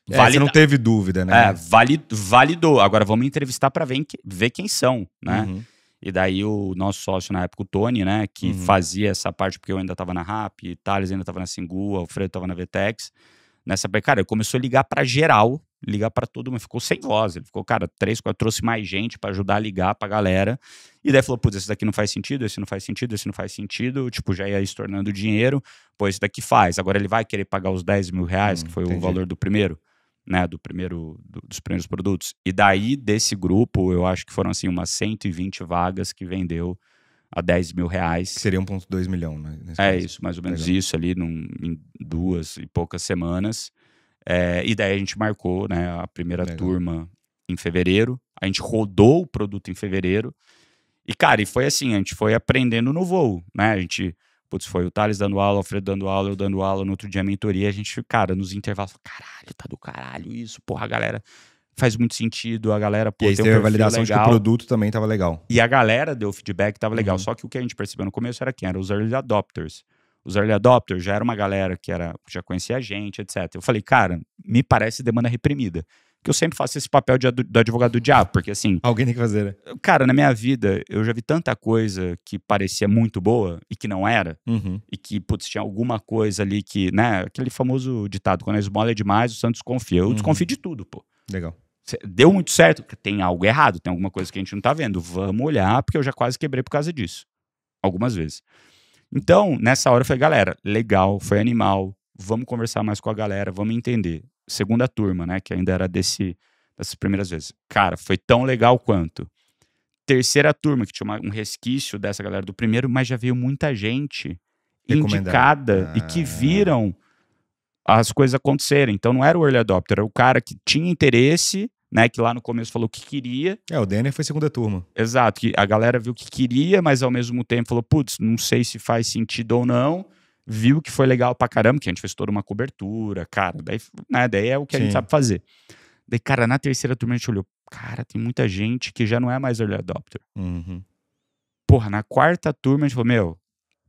é, não teve dúvida, né? É, valid... validou. Agora vamos entrevistar para ver, ver quem são, né? Uhum. E daí o nosso sócio na época, o Tony, né, que uhum. fazia essa parte, porque eu ainda estava na RAP, Thales ainda estava na Singua, o Alfredo estava na Vetex. Nessa cara, ele começou a ligar para geral, ligar para todo mundo, ficou sem voz. Ele ficou, cara, três, quatro, trouxe mais gente para ajudar a ligar pra galera. E daí falou, putz, esse daqui não faz sentido, esse não faz sentido, esse não faz sentido. Tipo, já ia estornando dinheiro, pô, esse daqui faz. Agora ele vai querer pagar os 10 mil reais, hum, que foi entendi. o valor do primeiro né, do primeiro, do, dos primeiros produtos. E daí, desse grupo, eu acho que foram assim umas 120 vagas que vendeu a 10 mil reais. Que seria 1,2 milhão, né? É caso. isso, mais ou menos Legal. isso ali, num, em duas e poucas semanas. É, e daí a gente marcou né, a primeira Legal. turma em fevereiro. A gente rodou o produto em fevereiro. E, cara, e foi assim, a gente foi aprendendo no voo, né? A gente Putz, foi o Thales dando aula, o Alfredo dando aula, eu dando aula, no outro dia a mentoria, a gente, cara, nos intervalos, caralho, tá do caralho isso, porra, a galera faz muito sentido, a galera, pô, e aí tem um a validação legal. de que o produto também tava legal. E a galera deu feedback, tava legal, uhum. só que o que a gente percebeu no começo era quem? Era os early adopters. Os early adopters já era uma galera que era, já conhecia a gente, etc. Eu falei, cara, me parece demanda reprimida que eu sempre faço esse papel de, do advogado do diabo, porque assim. Alguém tem que fazer, né? Cara, na minha vida, eu já vi tanta coisa que parecia muito boa e que não era, uhum. e que, putz, tinha alguma coisa ali que, né? Aquele famoso ditado: quando a esmola é demais, o santo desconfia. Eu uhum. desconfio de tudo, pô. Legal. Deu muito certo, tem algo errado, tem alguma coisa que a gente não tá vendo. Vamos olhar, porque eu já quase quebrei por causa disso. Algumas vezes. Então, nessa hora eu falei, galera, legal, foi animal, vamos conversar mais com a galera, vamos entender segunda turma, né? Que ainda era desse, dessas primeiras vezes. Cara, foi tão legal quanto. Terceira turma, que tinha uma, um resquício dessa galera do primeiro, mas já veio muita gente indicada ah. e que ah. viram as coisas acontecerem. Então não era o early adopter, era o cara que tinha interesse, né, que lá no começo falou que queria. É, o Denner foi segunda turma. Exato, que a galera viu que queria, mas ao mesmo tempo falou, putz, não sei se faz sentido ou não viu que foi legal pra caramba, que a gente fez toda uma cobertura, cara. Daí, né, daí é o que Sim. a gente sabe fazer. Daí, cara, na terceira turma a gente olhou, cara, tem muita gente que já não é mais early adopter. Uhum. Porra, na quarta turma a gente falou, meu,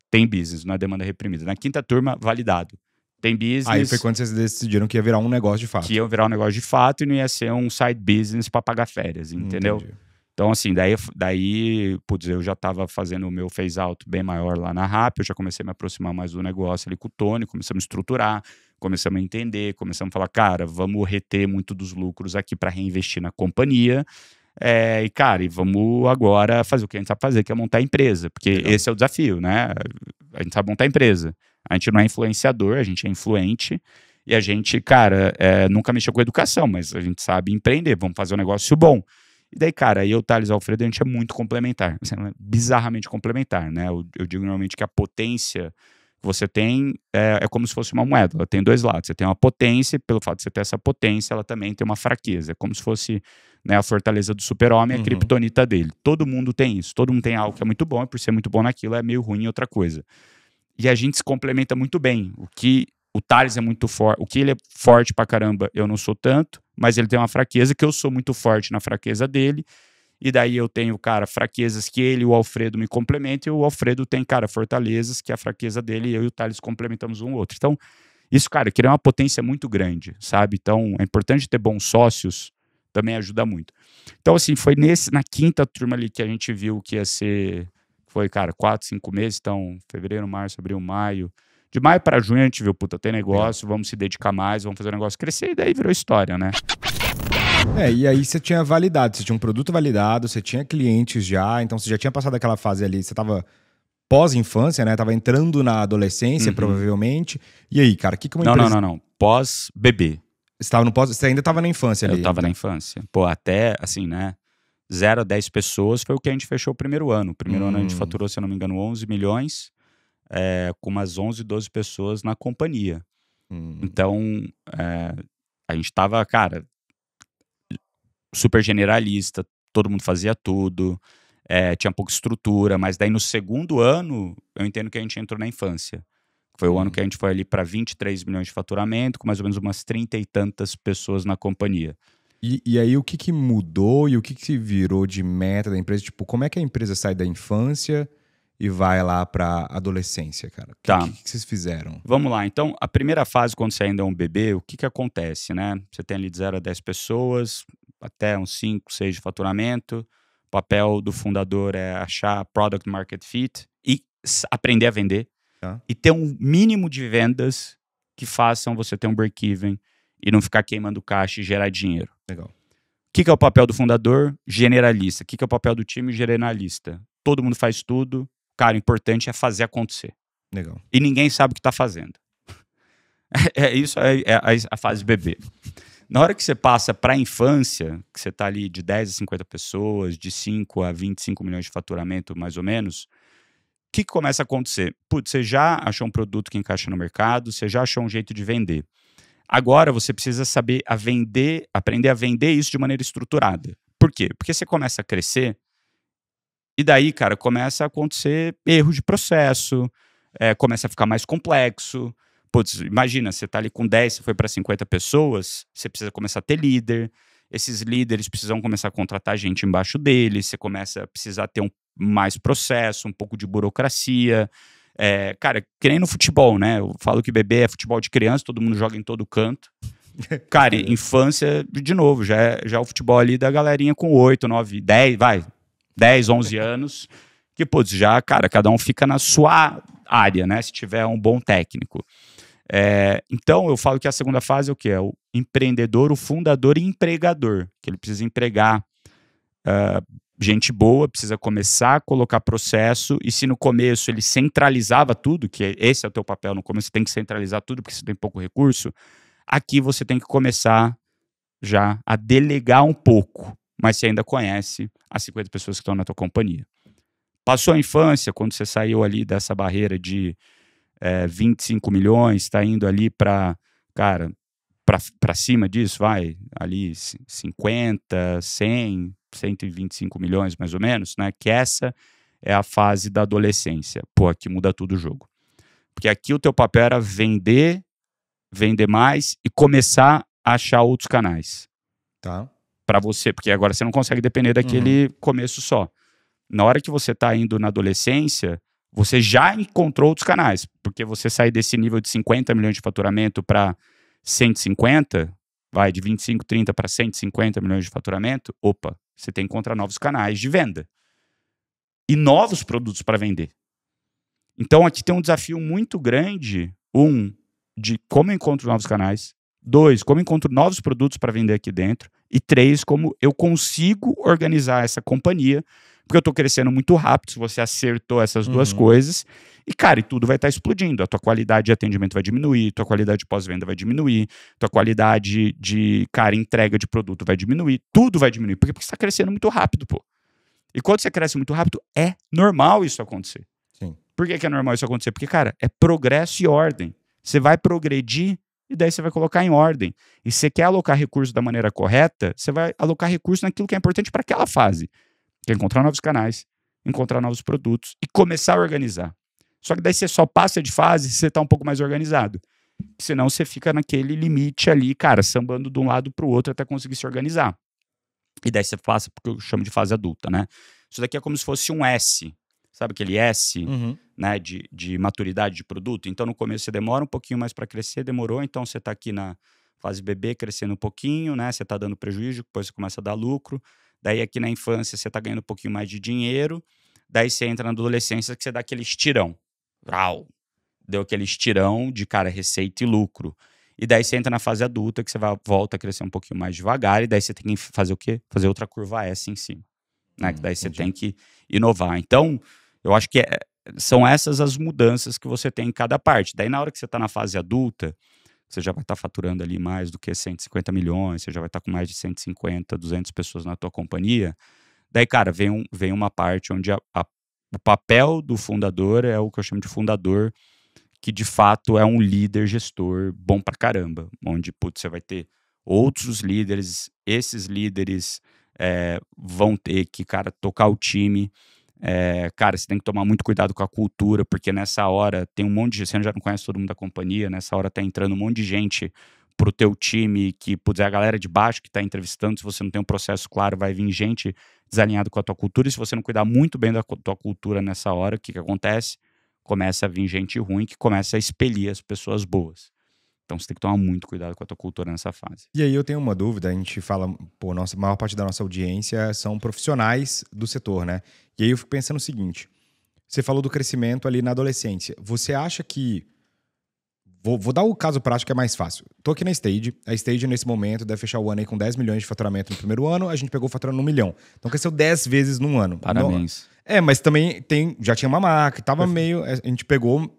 tem business, não é demanda reprimida. Na quinta turma, validado. Tem business. Aí foi quando vocês decidiram que ia virar um negócio de fato. Que ia virar um negócio de fato e não ia ser um side business para pagar férias, entendeu? Entendi. Então, assim, daí, daí putz, eu já estava fazendo o meu phase-out bem maior lá na RAP, eu já comecei a me aproximar mais do negócio ali com o Tony, começamos a estruturar, começamos a entender, começamos a falar, cara, vamos reter muito dos lucros aqui para reinvestir na companhia, é, e, cara, e vamos agora fazer o que a gente sabe fazer, que é montar a empresa, porque Legal. esse é o desafio, né? A gente sabe montar a empresa. A gente não é influenciador, a gente é influente. E a gente, cara, é, nunca mexeu com educação, mas a gente sabe empreender, vamos fazer um negócio bom. E daí, cara, eu, Thales Alfredo, a gente é muito complementar, assim, é bizarramente complementar, né? Eu, eu, digo normalmente que a potência que você tem é, é, como se fosse uma moeda, ela tem dois lados. Você tem uma potência, e pelo fato de você ter essa potência, ela também tem uma fraqueza. É como se fosse né, a fortaleza do super-homem, a uhum. criptonita dele. Todo mundo tem isso, todo mundo tem algo que é muito bom, e por ser muito bom naquilo, é meio ruim em outra coisa. E a gente se complementa muito bem, o que o Thales é muito forte. O que ele é forte pra caramba, eu não sou tanto, mas ele tem uma fraqueza que eu sou muito forte na fraqueza dele. E daí eu tenho, cara, fraquezas que ele e o Alfredo me complementam, e o Alfredo tem, cara, fortalezas que a fraqueza dele, e eu e o Thales complementamos um outro. Então, isso, cara, cria uma potência muito grande, sabe? Então, é importante ter bons sócios, também ajuda muito. Então, assim, foi nesse, na quinta turma ali que a gente viu que ia ser. Foi, cara, quatro, cinco meses, então, fevereiro, março, abril, maio, de maio para junho a gente viu, puta, tem negócio, é. vamos se dedicar mais, vamos fazer o negócio crescer, e daí virou história, né? É, e aí você tinha validado, você tinha um produto validado, você tinha clientes já, então você já tinha passado aquela fase ali, você tava pós-infância, né? Tava entrando na adolescência, uhum. provavelmente. E aí, cara, o que, que uma não, empresa... Não, não, não, pós-bebê. Você, no pós... você ainda tava na infância ali. Eu tava então. na infância. Pô, até, assim, né? 0 a 10 pessoas foi o que a gente fechou o primeiro ano. O primeiro hum. ano a gente hum. faturou, se eu não me engano, 11 milhões é, com umas 11, 12 pessoas na companhia. Hum. Então, é, a gente tava, cara, super generalista, todo mundo fazia tudo, é, tinha pouca estrutura, mas daí no segundo ano, eu entendo que a gente entrou na infância. Foi o ano que a uhum. gente foi ali para 23 milhões de faturamento, com mais ou menos umas 30 e tantas pessoas na companhia. E, e aí, o que, que mudou e o que, que se virou de meta da empresa? Tipo, como é que a empresa sai da infância e vai lá para adolescência, cara? O que, tá. que, que, vocês fizeram? Vamos lá. Então, a primeira fase, quando você ainda é um bebê, o que, que acontece, né? Você tem ali de 0 a 10 pessoas, até uns 5, 6 de faturamento. O papel do fundador é achar product market fit e aprender a vender. Tá. E ter um mínimo de vendas que façam você ter um break-even e não ficar queimando caixa e gerar dinheiro. Legal. O que, que é o papel do fundador? Generalista. O que, que é o papel do time? Generalista. Todo mundo faz tudo, Cara, o importante é fazer acontecer. Legal. E ninguém sabe o que está fazendo. é, isso é, é, é a fase bebê. Na hora que você passa para a infância, que você está ali de 10 a 50 pessoas, de 5 a 25 milhões de faturamento, mais ou menos, o que, que começa a acontecer? Putz, você já achou um produto que encaixa no mercado, você já achou um jeito de vender. Agora você precisa saber a vender, aprender a vender isso de maneira estruturada. Por quê? Porque você começa a crescer e daí, cara, começa a acontecer erros de processo, é, começa a ficar mais complexo. Putz, imagina, você tá ali com 10, você foi para 50 pessoas, você precisa começar a ter líder. Esses líderes precisam começar a contratar gente embaixo deles, você começa a precisar ter um, mais processo, um pouco de burocracia. É, cara, que nem no futebol, né? Eu falo que bebê é futebol de criança, todo mundo joga em todo canto. Cara, é. infância, de novo, já é, já é o futebol ali da galerinha com 8, 9, 10, vai, 10, 11 anos, que, putz, já, cara, cada um fica na sua área, né? Se tiver um bom técnico. É, então, eu falo que a segunda fase é o que? É o empreendedor, o fundador e empregador, que ele precisa empregar uh, gente boa, precisa começar a colocar processo, e se no começo ele centralizava tudo, que esse é o teu papel no começo, você tem que centralizar tudo porque você tem pouco recurso, aqui você tem que começar já a delegar um pouco mas você ainda conhece as 50 pessoas que estão na tua companhia. Passou a infância, quando você saiu ali dessa barreira de é, eh, 25 milhões, está indo ali para, cara, para cima disso, vai, ali 50, 100, 125 milhões mais ou menos, né? Que essa é a fase da adolescência. Pô, aqui muda tudo o jogo. Porque aqui o teu papel era vender, vender mais e começar a achar outros canais. Tá para você, porque agora você não consegue depender daquele uhum. começo só. Na hora que você está indo na adolescência, você já encontrou outros canais, porque você sair desse nível de 50 milhões de faturamento para 150, vai de 25, 30 para 150 milhões de faturamento, opa, você tem que encontrar novos canais de venda e novos produtos para vender. Então aqui tem um desafio muito grande, um de como eu encontro novos canais, dois, como eu encontro novos produtos para vender aqui dentro, e três, como eu consigo organizar essa companhia, porque eu estou crescendo muito rápido, se você acertou essas uhum. duas coisas. E, cara, e tudo vai estar tá explodindo. A tua qualidade de atendimento vai diminuir, tua qualidade de pós-venda vai diminuir, tua qualidade de, cara, entrega de produto vai diminuir, tudo vai diminuir. Por quê? Porque você está crescendo muito rápido, pô. E quando você cresce muito rápido, é normal isso acontecer. Sim. Por que, que é normal isso acontecer? Porque, cara, é progresso e ordem. Você vai progredir e daí você vai colocar em ordem. E se você quer alocar recurso da maneira correta, você vai alocar recurso naquilo que é importante para aquela fase, que é encontrar novos canais, encontrar novos produtos e começar a organizar. Só que daí você só passa de fase se você está um pouco mais organizado. Senão você fica naquele limite ali, cara, sambando de um lado para o outro até conseguir se organizar. E daí você passa porque eu chamo de fase adulta, né? Isso daqui é como se fosse um S. Sabe aquele S? Uhum né, de, de maturidade de produto. Então, no começo você demora um pouquinho mais para crescer, demorou, então você está aqui na fase bebê crescendo um pouquinho, né? Você está dando prejuízo, depois você começa a dar lucro. Daí aqui na infância você está ganhando um pouquinho mais de dinheiro. Daí você entra na adolescência que você dá aquele estirão. Uau! Deu aquele estirão de cara receita e lucro. E daí você entra na fase adulta que você vai, volta a crescer um pouquinho mais devagar e daí você tem que fazer o quê? Fazer outra curva S em cima. Né? Hum, que daí entendi. você tem que inovar. Então, eu acho que é, são essas as mudanças que você tem em cada parte. Daí, na hora que você está na fase adulta, você já vai estar tá faturando ali mais do que 150 milhões, você já vai estar tá com mais de 150, 200 pessoas na tua companhia. Daí, cara, vem, um, vem uma parte onde a, a, o papel do fundador é o que eu chamo de fundador, que de fato é um líder gestor bom pra caramba, onde putz, você vai ter outros líderes, esses líderes é, vão ter que, cara, tocar o time é, cara, você tem que tomar muito cuidado com a cultura, porque nessa hora tem um monte de. Você já não conhece todo mundo da companhia, nessa hora tá entrando um monte de gente pro teu time que, putz, é a galera de baixo que tá entrevistando, se você não tem um processo claro, vai vir gente desalinhada com a tua cultura, e se você não cuidar muito bem da tua cultura nessa hora, o que que acontece? Começa a vir gente ruim que começa a expelir as pessoas boas. Então você tem que tomar muito cuidado com a tua cultura nessa fase. E aí eu tenho uma dúvida, a gente fala, pô, nossa, a maior parte da nossa audiência são profissionais do setor, né? E aí eu fico pensando o seguinte, você falou do crescimento ali na adolescência. Você acha que Vou, vou, dar o caso prático que é mais fácil. Tô aqui na Stage. A Stage, nesse momento, deve fechar o ano aí com 10 milhões de faturamento no primeiro ano. A gente pegou faturando 1 milhão. Então cresceu 10 vezes num ano. Parabéns. No... Então, é, mas também tem, já tinha uma marca, tava Perfeito. meio. É, a gente pegou,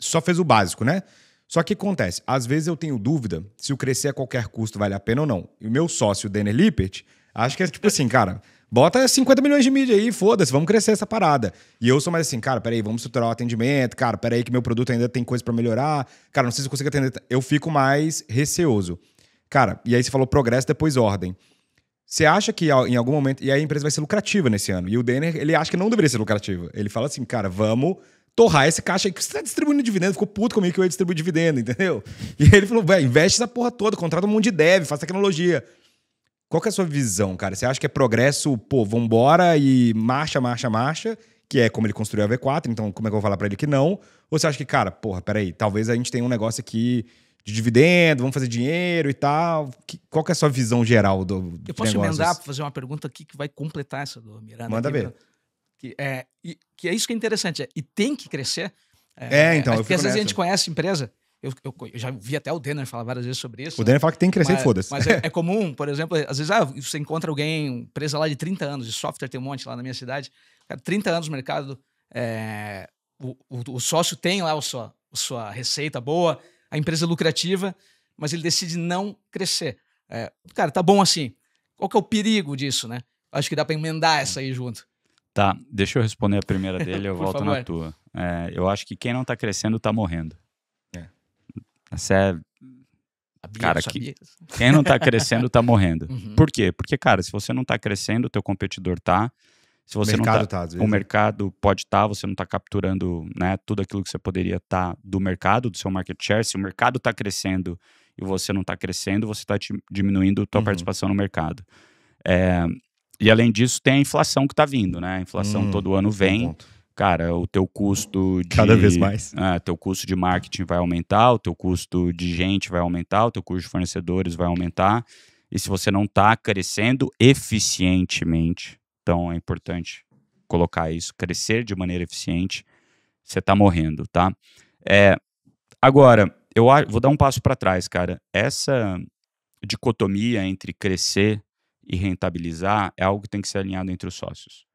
só fez o básico, né? Só que acontece, às vezes eu tenho dúvida se o crescer a qualquer custo vale a pena ou não. E o meu sócio, Denner Lippert, acho que é tipo assim, cara, bota 50 milhões de mídia aí, foda-se, vamos crescer essa parada. E eu sou mais assim, cara, peraí, vamos estruturar o atendimento, cara, peraí que meu produto ainda tem coisa para melhorar, cara, não sei se eu consigo atender. Eu fico mais receoso. Cara, e aí você falou progresso, depois ordem. Você acha que em algum momento. E aí a empresa vai ser lucrativa nesse ano. E o Denner, ele acha que não deveria ser lucrativa. Ele fala assim, cara, vamos torrar esse caixa aí, que você tá distribuindo dividendo, ficou puto comigo que eu ia distribuir dividendo, entendeu? E ele falou, velho, investe essa porra toda, contrata um monte de dev, faz tecnologia. Qual que é a sua visão, cara? Você acha que é progresso, pô, vambora e marcha, marcha, marcha, que é como ele construiu a V4, então como é que eu vou falar para ele que não? Ou você acha que, cara, porra, peraí, talvez a gente tenha um negócio aqui de dividendo, vamos fazer dinheiro e tal. Que, qual que é a sua visão geral do Eu posso negócios? emendar para fazer uma pergunta aqui que vai completar essa do Miranda. Manda ver. Pra que é, e, que é isso que é interessante. É, e tem que crescer. É, é então. Porque às vezes a gente conhece empresa. Eu, eu, eu, já vi até o Denner falar várias vezes sobre isso. O Denner fala que tem que crescer mas, e foda-se. Mas é, é, comum, por exemplo, às vezes ah, você encontra alguém, empresa lá de 30 anos, de software tem um monte lá na minha cidade. Cara, 30 anos no mercado, é, o, o, o, sócio tem lá a sua, a sua receita boa, a empresa é lucrativa, mas ele decide não crescer. É, cara, tá bom assim. Qual que é o perigo disso, né? Acho que dá para emendar essa aí junto. Tá, deixa eu responder a primeira dele, eu volto favor. na tua. É, eu acho que quem não tá crescendo tá morrendo. É. Essa é. Sabia, cara, sabia. Que... quem não tá crescendo tá morrendo. Uhum. Por quê? Porque, cara, se você não tá crescendo, o teu competidor tá. Se você o mercado não tá, tá o né? mercado pode estar, tá, você não está capturando né, tudo aquilo que você poderia estar tá do mercado, do seu market share. Se o mercado está crescendo e você não está crescendo, você está diminuindo a tua uhum. participação no mercado. É, e além disso, tem a inflação que está vindo, né? A inflação hum, todo ano vem. Um cara, o teu custo de. Cada vez mais. É, teu custo de marketing vai aumentar, o teu custo de gente vai aumentar, o teu custo de fornecedores vai aumentar. E se você não está crescendo eficientemente, então é importante colocar isso, crescer de maneira eficiente, você está morrendo, tá? É, agora, eu vou dar um passo para trás, cara. Essa dicotomia entre crescer e rentabilizar é algo que tem que ser alinhado entre os sócios.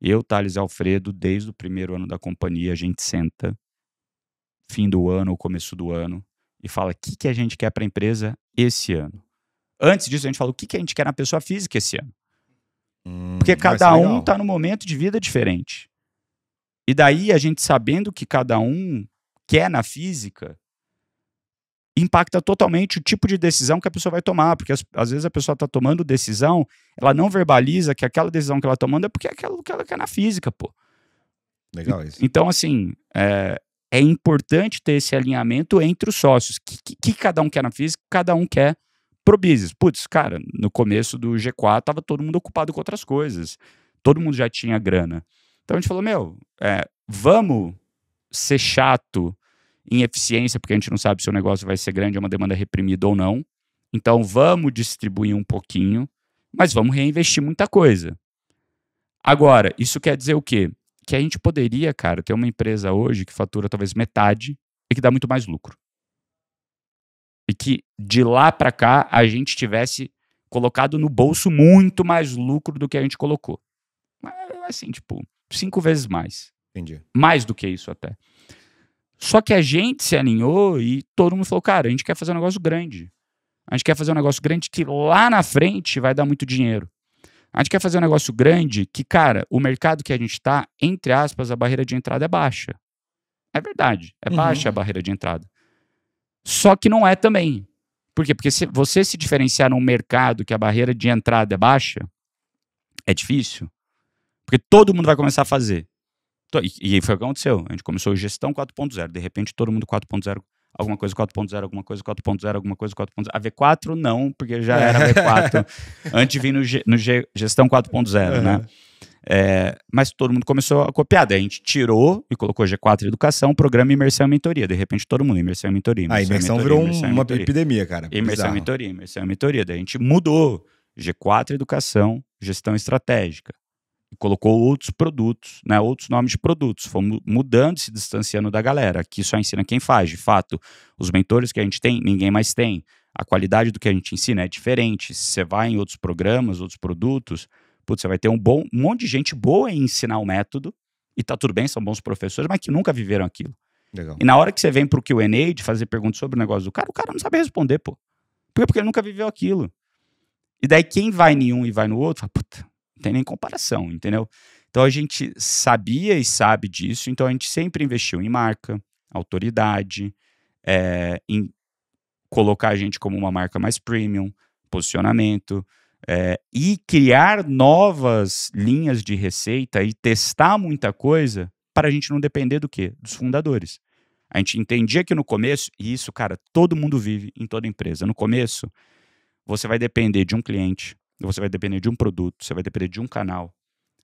Eu, Thales Alfredo, desde o primeiro ano da companhia, a gente senta, fim do ano ou começo do ano, e fala o que, que a gente quer para a empresa esse ano. Antes disso, a gente fala o que, que a gente quer na pessoa física esse ano. Hum, Porque cada um está num momento de vida diferente. E daí, a gente sabendo que cada um quer na física, impacta totalmente o tipo de decisão que a pessoa vai tomar, porque as, às vezes a pessoa está tomando decisão, ela não verbaliza que aquela decisão que ela está tomando é porque é aquilo que ela quer na física, pô. Legal isso. Então, assim, é, é importante ter esse alinhamento entre os sócios. O que, que, que, cada um quer na física, cada um quer pro business. Putz, cara, no começo do G4 tava todo mundo ocupado com outras coisas. Todo mundo já tinha grana. Então a gente falou, meu, é, vamos ser chato em eficiência, porque a gente não sabe se o negócio vai ser grande, é uma demanda reprimida ou não. Então vamos distribuir um pouquinho, mas vamos reinvestir muita coisa. Agora, isso quer dizer o quê? Que a gente poderia, cara, ter uma empresa hoje que fatura talvez metade e que dá muito mais lucro. E que de lá para cá a gente tivesse colocado no bolso muito mais lucro do que a gente colocou. Assim, tipo, cinco vezes mais. Entendi. Mais do que isso até. Só que a gente se alinhou e todo mundo falou: cara, a gente quer fazer um negócio grande. A gente quer fazer um negócio grande que lá na frente vai dar muito dinheiro. A gente quer fazer um negócio grande que, cara, o mercado que a gente está, entre aspas, a barreira de entrada é baixa. É verdade. É uhum. baixa a barreira de entrada. Só que não é também. Por quê? Porque se você se diferenciar num mercado que a barreira de entrada é baixa, é difícil. Porque todo mundo vai começar a fazer. E, e foi o que aconteceu. A gente começou gestão 4.0, de repente todo mundo 4.0 alguma coisa 4.0, alguma coisa 4.0, alguma coisa 4.0. A V4 não, porque já era é. V4. Antes de vir no, G, no G, gestão 4.0, uhum. né? É, mas todo mundo começou a copiar. Daí a gente tirou e colocou G4 Educação, programa Imersão e Mentoria. De repente todo mundo, Imersão e Mentoria. Ah, imersão, a imersão mentoria, virou imersão, uma mentoria. epidemia, cara. Imersão e Mentoria, Imersão e Mentoria. Daí a gente mudou G4 Educação, Gestão Estratégica colocou outros produtos, né, outros nomes de produtos, fomos mudando, se distanciando da galera, que só ensina quem faz, de fato. Os mentores que a gente tem, ninguém mais tem. A qualidade do que a gente ensina é diferente. Se você vai em outros programas, outros produtos, putz, você vai ter um bom um monte de gente boa em ensinar o método, e tá tudo bem, são bons professores, mas que nunca viveram aquilo. Legal. E na hora que você vem pro Q&A de fazer perguntas sobre o negócio do cara, o cara não sabe responder, pô. Por quê? Porque ele nunca viveu aquilo. E daí quem vai em um e vai no outro, fala, puta, tem nem comparação, entendeu? Então a gente sabia e sabe disso, então a gente sempre investiu em marca, autoridade, é, em colocar a gente como uma marca mais premium, posicionamento, é, e criar novas linhas de receita e testar muita coisa para a gente não depender do quê? Dos fundadores. A gente entendia que no começo, e isso, cara, todo mundo vive em toda empresa. No começo, você vai depender de um cliente, você vai depender de um produto, você vai depender de um canal.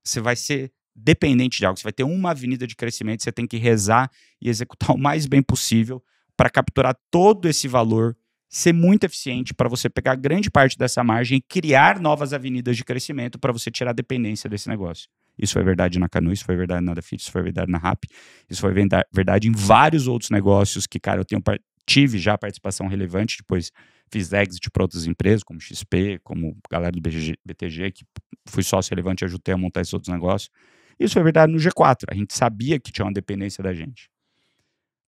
Você vai ser dependente de algo. Você vai ter uma avenida de crescimento, você tem que rezar e executar o mais bem possível para capturar todo esse valor, ser muito eficiente para você pegar grande parte dessa margem e criar novas avenidas de crescimento para você tirar a dependência desse negócio. Isso foi verdade na Canu, isso foi verdade na Dafit, isso foi verdade na Rap, isso foi verdade em vários outros negócios que, cara, eu tenho, tive já participação relevante, depois Fiz exit para outras empresas, como XP, como galera do BG, BTG, que fui sócio relevante e ajudei a montar esses outros negócios. Isso é verdade no G4. A gente sabia que tinha uma dependência da gente.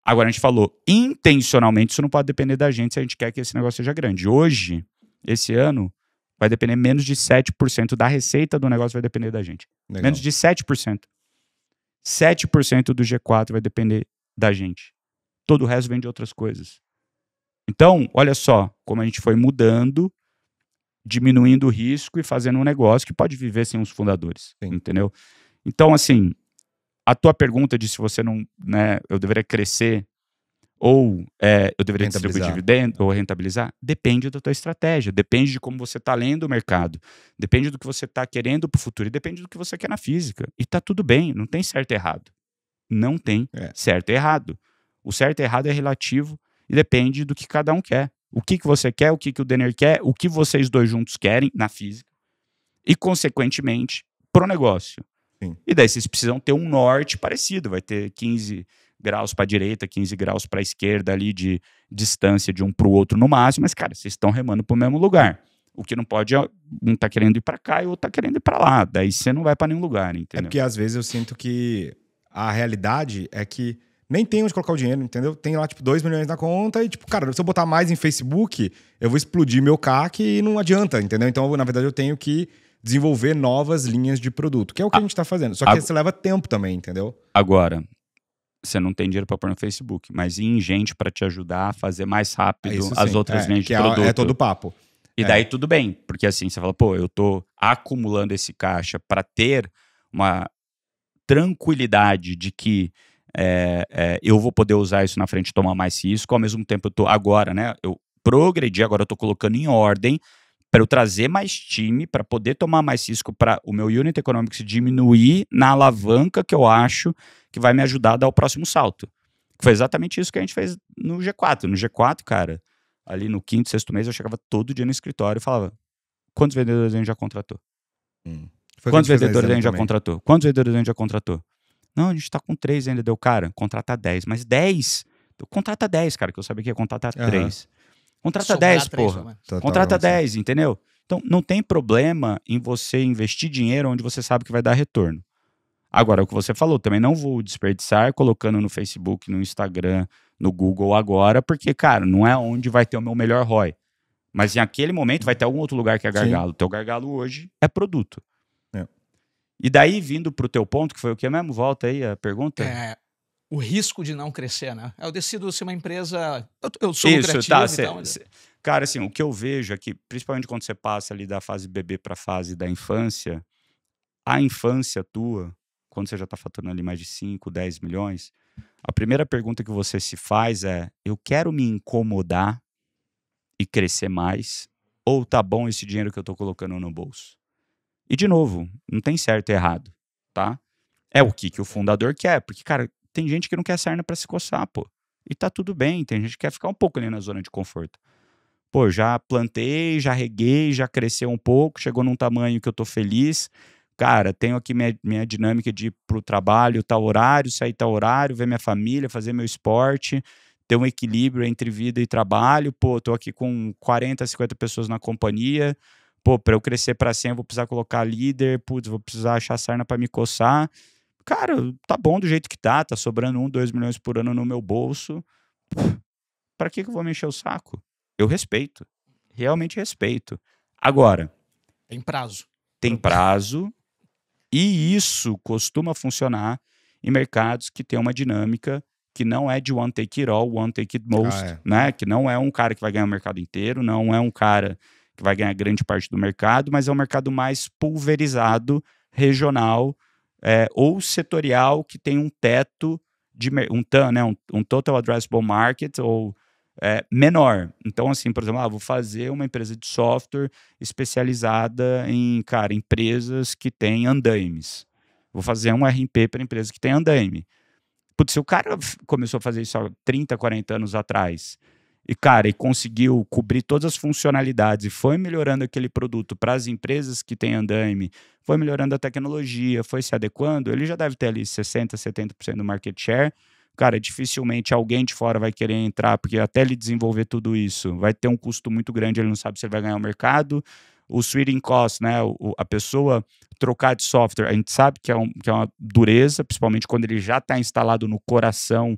Agora a gente falou, intencionalmente, isso não pode depender da gente se a gente quer que esse negócio seja grande. Hoje, esse ano, vai depender menos de 7% da receita do negócio, vai depender da gente. Legal. Menos de 7%. 7% do G4 vai depender da gente. Todo o resto vem de outras coisas. Então, olha só como a gente foi mudando, diminuindo o risco e fazendo um negócio que pode viver sem os fundadores, Sim. entendeu? Então, assim, a tua pergunta de se você não, né, eu deveria crescer ou é, eu deveria distribuir dividendo ou rentabilizar, depende da tua estratégia, depende de como você está lendo o mercado, depende do que você está querendo para o futuro e depende do que você quer na física. E tá tudo bem, não tem certo e errado. Não tem é. certo e errado. O certo e errado é relativo e depende do que cada um quer. O que, que você quer, o que, que o Denner quer, o que vocês dois juntos querem na física. E, consequentemente, pro negócio. Sim. E daí vocês precisam ter um norte parecido. Vai ter 15 graus para a direita, 15 graus para a esquerda ali de distância de um para o outro no máximo. Mas, cara, vocês estão remando para o mesmo lugar. O que não pode é um tá querendo ir para cá e o outro tá querendo ir para lá. Daí você não vai para nenhum lugar, é entendeu? É porque às vezes eu sinto que a realidade é que nem tem onde colocar o dinheiro, entendeu? Tem lá, tipo, 2 milhões na conta e, tipo, cara, se eu botar mais em Facebook, eu vou explodir meu CAC e não adianta, entendeu? Então, na verdade, eu tenho que desenvolver novas linhas de produto, que é o que a, ah, a gente tá fazendo. Só que isso leva tempo também, entendeu? Agora, você não tem dinheiro para pôr no Facebook, mas em gente para te ajudar a fazer mais ah, rápido as sim. outras é, linhas de é, é produto. É todo papo. E é. daí tudo bem, porque assim, você fala, pô, eu tô acumulando esse caixa para ter uma tranquilidade de que é, é, eu vou poder usar isso na frente e tomar mais risco. Ao mesmo tempo, eu tô agora, né? Eu progredi, agora eu tô colocando em ordem para eu trazer mais time, para poder tomar mais risco, para o meu unit economics diminuir na alavanca que eu acho que vai me ajudar a dar o próximo salto. Foi exatamente isso que a gente fez no G4. No G4, cara, ali no quinto, sexto mês, eu chegava todo dia no escritório e falava: quantos vendedores a gente já contratou? Hum. Quantos vendedores a gente já contratou? Quantos vendedores a gente já contratou? Não, a gente tá com três ainda. Deu, cara, contrata dez. Mas dez? contrata dez, cara, que eu sabia que ia contratar uhum. três. Contrata Sobrar dez, três, porra. Tá, tá contrata dez, entendeu? Então, não tem problema em você investir dinheiro onde você sabe que vai dar retorno. Agora, é o que você falou, também não vou desperdiçar colocando no Facebook, no Instagram, no Google agora, porque, cara, não é onde vai ter o meu melhor ROI. Mas em aquele momento vai ter algum outro lugar que é gargalo. Sim. Teu gargalo hoje é produto. E daí, vindo para o teu ponto, que foi o que mesmo? Volta aí a pergunta. É, o risco de não crescer, né? Eu decido ser uma empresa... Eu, eu sou Isso, lucrativo tá, então... cê, Cara, assim, o que eu vejo aqui, é principalmente quando você passa ali da fase bebê para a fase da infância, a infância tua, quando você já está faturando ali mais de 5, 10 milhões, a primeira pergunta que você se faz é: eu quero me incomodar e crescer mais? Ou tá bom esse dinheiro que eu estou colocando no bolso? E, de novo, não tem certo e errado, tá? É o que, que o fundador quer, porque, cara, tem gente que não quer sarna para se coçar, pô. E tá tudo bem, tem gente que quer ficar um pouco ali na zona de conforto. Pô, já plantei, já reguei, já cresceu um pouco, chegou num tamanho que eu tô feliz. Cara, tenho aqui minha, minha dinâmica de ir pro trabalho, tal horário, sair tal horário, ver minha família, fazer meu esporte, ter um equilíbrio entre vida e trabalho. Pô, tô aqui com 40, 50 pessoas na companhia pô, para eu crescer para 100 eu vou precisar colocar líder, putz, vou precisar achar sarna para me coçar. Cara, tá bom do jeito que tá, tá sobrando um, dois milhões por ano no meu bolso. Para que que eu vou mexer o saco? Eu respeito. Realmente respeito. Agora, tem prazo. Tem prazo. E isso costuma funcionar em mercados que tem uma dinâmica que não é de one take it all, one take it ah, most, ah, é. né? Que não é um cara que vai ganhar o mercado inteiro, não é um cara que vai ganhar grande parte do mercado, mas é um mercado mais pulverizado, regional é, ou setorial, que tem um teto de um TAM, né, um, um Total Addressable Market, ou é, menor. Então, assim, por exemplo, ah, vou fazer uma empresa de software especializada em, cara, empresas que têm andaimes. Vou fazer um RP para empresa que tem andaime. Putz, se o cara começou a fazer isso há 30, 40 anos atrás, e, cara, e conseguiu cobrir todas as funcionalidades e foi melhorando aquele produto para as empresas que têm andaime, foi melhorando a tecnologia, foi se adequando, ele já deve ter ali 60%, 70% do market share. Cara, dificilmente alguém de fora vai querer entrar, porque até ele desenvolver tudo isso vai ter um custo muito grande, ele não sabe se ele vai ganhar o mercado. O switching cost, né? O, a pessoa trocar de software, a gente sabe que é, um, que é uma dureza, principalmente quando ele já está instalado no coração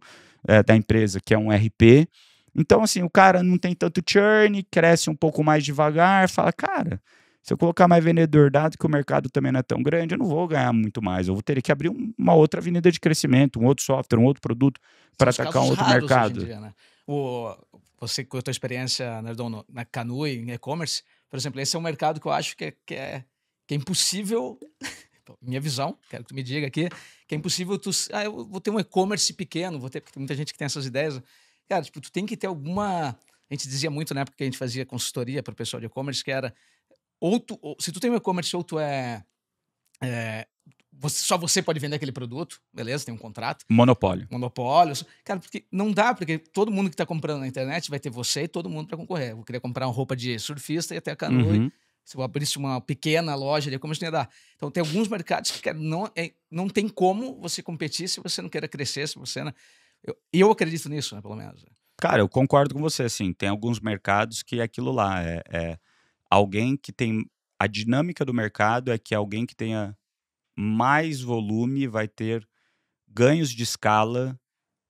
é, da empresa, que é um RP. Então, assim, o cara não tem tanto churn, cresce um pouco mais devagar, fala, cara, se eu colocar mais vendedor, dado que o mercado também não é tão grande, eu não vou ganhar muito mais. Eu vou ter que abrir uma outra avenida de crescimento, um outro software, um outro produto para atacar um outro mercado. Dia, né? o, você, com a experiência, na Canoe, em e-commerce, por exemplo, esse é um mercado que eu acho que é, que é, que é impossível. minha visão, quero que tu me diga aqui, que é impossível tu. Ah, eu vou ter um e-commerce pequeno, vou ter, porque tem muita gente que tem essas ideias. Cara, tipo, tu tem que ter alguma. A gente dizia muito na época que a gente fazia consultoria para o pessoal de e-commerce, que era. Ou tu, ou, se tu tem um e-commerce, ou tu é, é você, só você pode vender aquele produto, beleza? Tem um contrato. Monopólio. Monopólio. Cara, porque não dá, porque todo mundo que está comprando na internet vai ter você e todo mundo para concorrer. Eu queria comprar uma roupa de surfista e até a canoa. Uhum. Se eu abrisse uma pequena loja ali, como isso não ia dar? Então, tem alguns mercados que cara, não, é, não tem como você competir se você não queira crescer, se você não, eu, eu acredito nisso, né, pelo menos. Cara, eu concordo com você, assim, tem alguns mercados que é aquilo lá, é, é alguém que tem, a dinâmica do mercado é que alguém que tenha mais volume vai ter ganhos de escala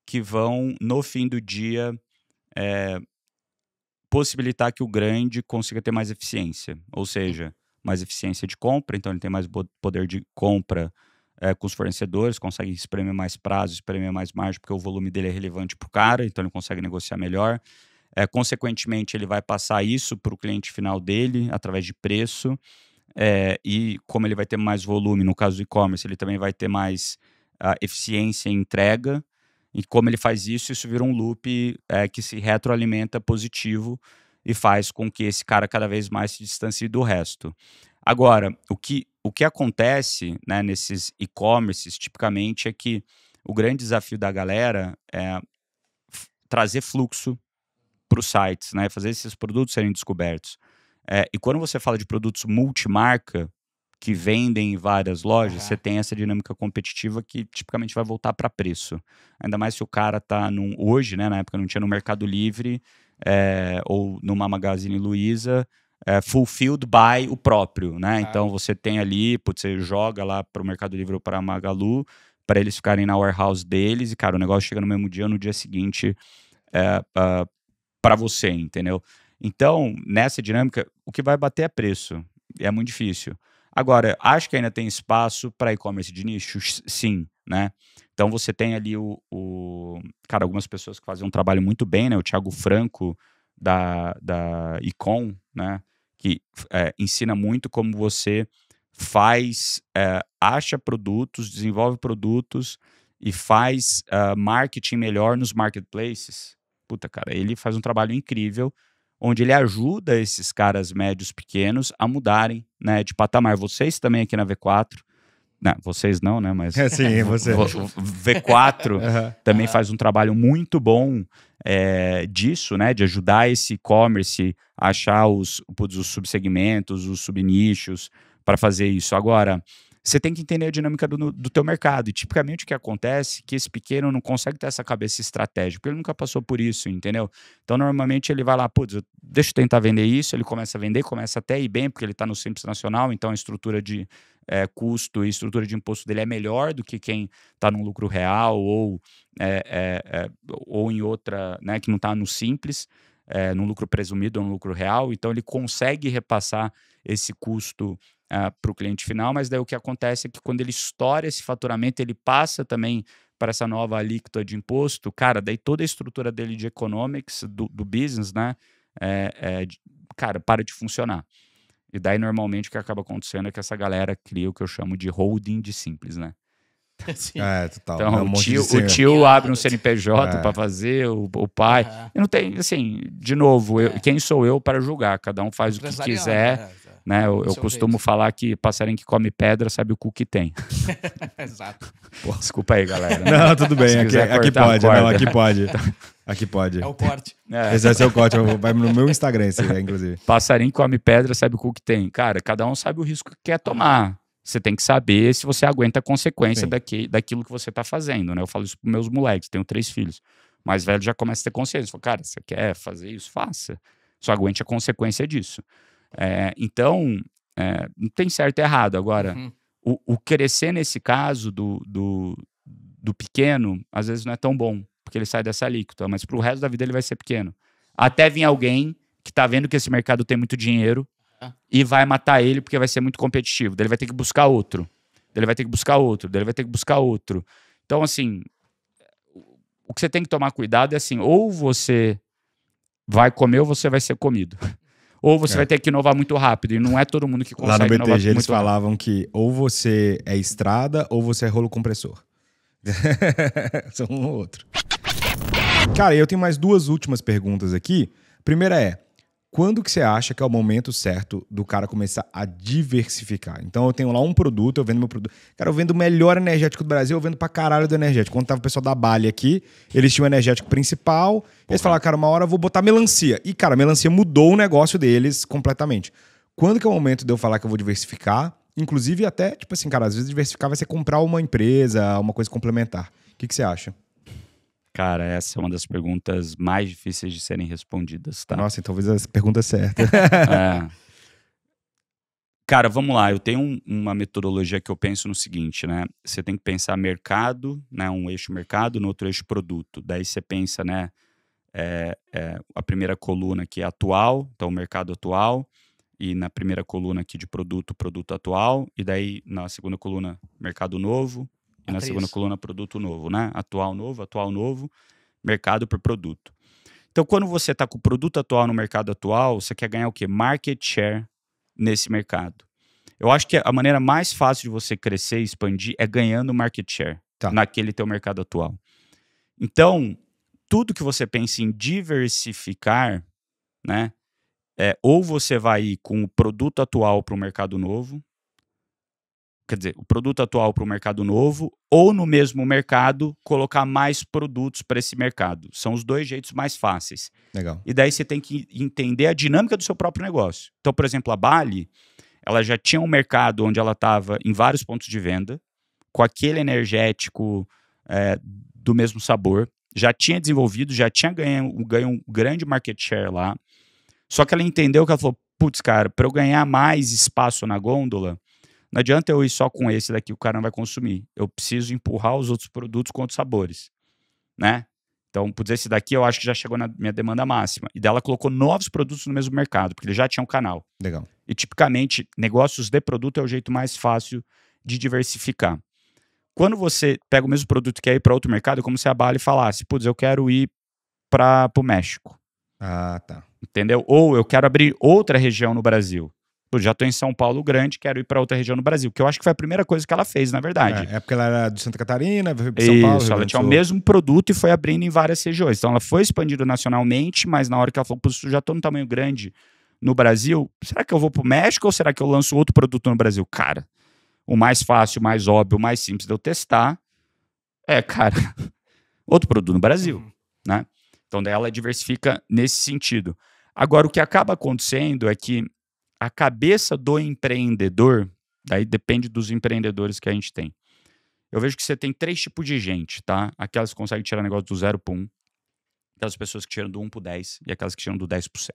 que vão, no fim do dia, é, possibilitar que o grande consiga ter mais eficiência, ou seja, mais eficiência de compra, então ele tem mais poder de compra é, com os fornecedores, consegue espremer mais prazo, espremer mais margem, porque o volume dele é relevante para o cara, então ele consegue negociar melhor. É, consequentemente, ele vai passar isso para o cliente final dele através de preço. É, e como ele vai ter mais volume, no caso do e-commerce, ele também vai ter mais ah, eficiência em entrega. E como ele faz isso, isso vira um loop é, que se retroalimenta positivo e faz com que esse cara cada vez mais se distancie do resto. Agora, o que, o que acontece né, nesses e-commerces, tipicamente, é que o grande desafio da galera é trazer fluxo para os sites, né? fazer esses produtos serem descobertos. É, e quando você fala de produtos multimarca, que vendem em várias lojas, uhum. você tem essa dinâmica competitiva que tipicamente vai voltar para preço. Ainda mais se o cara está num, hoje, né, na época não tinha no Mercado Livre é, ou numa Magazine Luiza, é, fulfilled by o próprio, né? Ah. Então você tem ali, você joga lá para o Mercado Livre ou para a Magalu, para eles ficarem na warehouse deles e, cara, o negócio chega no mesmo dia, no dia seguinte, é, ah, para você, entendeu? Então, nessa dinâmica, o que vai bater é preço. É muito difícil. Agora, acho que ainda tem espaço para e-commerce de nicho? Sim, né? Então você tem ali o, o, Cara, algumas pessoas que fazem um trabalho muito bem, né? O Thiago Franco da, da Icon, né? que é, ensina muito como você faz, é, acha produtos, desenvolve produtos e faz uh, marketing melhor nos marketplaces. Puta, cara, ele faz um trabalho incrível, onde ele ajuda esses caras médios pequenos a mudarem né, de patamar. Vocês também aqui na V4 não, vocês não, né? Mas. É, sim, você. O, V4 uhum. também uhum. faz um trabalho muito bom é, disso, né? De ajudar esse e-commerce a achar os, os subsegmentos, os subnichos para fazer isso. Agora, você tem que entender a dinâmica do, do teu mercado. E tipicamente o que acontece é que esse pequeno não consegue ter essa cabeça estratégica, porque ele nunca passou por isso, entendeu? Então, normalmente ele vai lá, putz, deixa eu tentar vender isso, ele começa a vender, começa até a ir bem, porque ele está no Simples Nacional, então a estrutura de é, custo e estrutura de imposto dele é melhor do que quem está num lucro real ou, é, é, é, ou em outra, né, que não está no Simples é, num lucro presumido ou no lucro real, então ele consegue repassar esse custo para o cliente final, mas daí o que acontece é que quando ele estoura esse faturamento, ele passa também para essa nova alíquota de imposto, cara, daí toda a estrutura dele de economics, do, do business, né, é, é, cara, para de funcionar. E daí, normalmente, o que acaba acontecendo é que essa galera cria o que eu chamo de holding de simples, né? Sim. É, total. Então, é um o, tio, o tio abre um CNPJ é. para fazer, o, o pai. Eu não tenho, assim, de novo, eu, é. quem sou eu para julgar? Cada um faz o, o que quiser. É. Né? Eu, eu é costumo falar que passarinho que come pedra sabe o cu que tem. Exato. Pô, desculpa aí, galera. Não, tudo bem. Aqui, aqui, pode, não, aqui pode. Aqui pode. É o corte. É. Esse é o corte. Vai no meu Instagram, esse, inclusive. Passarinho que come pedra sabe o cu que tem. Cara, cada um sabe o risco que quer tomar. Você tem que saber se você aguenta a consequência daqui, daquilo que você está fazendo, né? Eu falo isso pros meus moleques, tenho três filhos. Mais velho já começa a ter consciência. Fala, cara, você quer fazer isso? Faça. Só aguente a consequência disso. É, então, é, não tem certo e errado. Agora, uhum. o, o, crescer nesse caso do, do, do, pequeno, às vezes não é tão bom, porque ele sai dessa alíquota, mas para o resto da vida ele vai ser pequeno. Até vir alguém que está vendo que esse mercado tem muito dinheiro uhum. e vai matar ele porque vai ser muito competitivo. Daí ele vai ter que buscar outro. Daí ele vai ter que buscar outro. Daí ele vai ter que buscar outro. Então, assim, o que você tem que tomar cuidado é assim, ou você vai comer ou você vai ser comido. ou você é. vai ter que inovar muito rápido. E não é todo mundo que consegue. Lá no BTG eles falavam rápido. que ou você é estrada ou você é rolo compressor. São um ou outro. Cara, eu tenho mais duas últimas perguntas aqui. Primeira é: quando que você acha que é o momento certo do cara começar a diversificar? Então eu tenho lá um produto, eu vendo meu produto. Cara, eu vendo o melhor energético do Brasil, eu vendo pra caralho do energético. Quando tava o pessoal da Bali aqui, eles tinham o energético principal, Porra. eles falaram, cara, uma hora eu vou botar melancia. E, cara, melancia mudou o negócio deles completamente. Quando que é o momento de eu falar que eu vou diversificar? Inclusive, até, tipo assim, cara, às vezes diversificar vai ser comprar uma empresa, uma coisa complementar. O que, que você acha? Cara, essa é uma das perguntas mais difíceis de serem respondidas, tá? Nossa, então talvez a pergunta é certa. é. Cara, vamos lá. Eu tenho um, uma metodologia que eu penso no seguinte, né? Você tem que pensar mercado, né? Um eixo mercado, no outro eixo produto. Daí você pensa, né? É, é, a primeira coluna que é atual, então o mercado atual, e na primeira coluna aqui de produto, produto atual, e daí na segunda coluna, mercado novo, e na né, Atriz. segunda coluna, produto novo, né? Atual novo, atual novo, mercado por produto. Então, quando você está com o produto atual no mercado atual, você quer ganhar o quê? Market share nesse mercado. Eu acho que a maneira mais fácil de você crescer e expandir é ganhando market share tá. naquele teu mercado atual. Então, tudo que você pensa em diversificar, né? É, ou você vai ir com o produto atual para o mercado novo, quer dizer, o produto atual para o mercado novo, ou no mesmo mercado, colocar mais produtos para esse mercado. São os dois jeitos mais fáceis. Legal. E daí você tem que entender a dinâmica do seu próprio negócio. Então, por exemplo, a Bali, ela já tinha um mercado onde ela estava em vários pontos de venda, com aquele energético é, do mesmo sabor, já tinha desenvolvido, já tinha ganho, ganho um grande market share lá. Só que ela entendeu que ela falou: putz, cara, para eu ganhar mais espaço na gôndola, não adianta eu ir só com esse daqui, o cara não vai consumir. Eu preciso empurrar os outros produtos com outros sabores, né? Então, por dizer, esse daqui eu acho que já chegou na minha demanda máxima. E dela colocou novos produtos no mesmo mercado, porque ele já tinha um canal. Legal. E tipicamente, negócios de produto é o jeito mais fácil de diversificar. Quando você pega o mesmo produto que quer ir para outro mercado, é como se a Bali falasse, putz, eu quero ir para o México. Ah, tá. Entendeu? Ou eu quero abrir outra região no Brasil. Pô, tipo, já estou em São Paulo grande, quero ir para outra região do Brasil, que eu acho que foi a primeira coisa que ela fez, na verdade. É, é porque ela era de Santa Catarina, veio para São Paulo. Isso, ela tinha o mesmo produto e foi abrindo em várias regiões. Então ela foi expandindo nacionalmente, mas na hora que ela falou, putz, já estou no tamanho grande no Brasil, será que eu vou para o México ou será que eu lanço outro produto no Brasil? Cara, o mais fácil, o mais óbvio, o mais simples de eu testar é, cara, outro produto no Brasil, uhum. né? Então daí ela diversifica nesse sentido. Agora, o que acaba acontecendo é que a cabeça do empreendedor, daí depende dos empreendedores que a gente tem. Eu vejo que você tem três tipos de gente, tá? Aquelas que conseguem tirar negócio do zero para um, aquelas pessoas que tiram do um para dez e aquelas que tiram do dez para cem.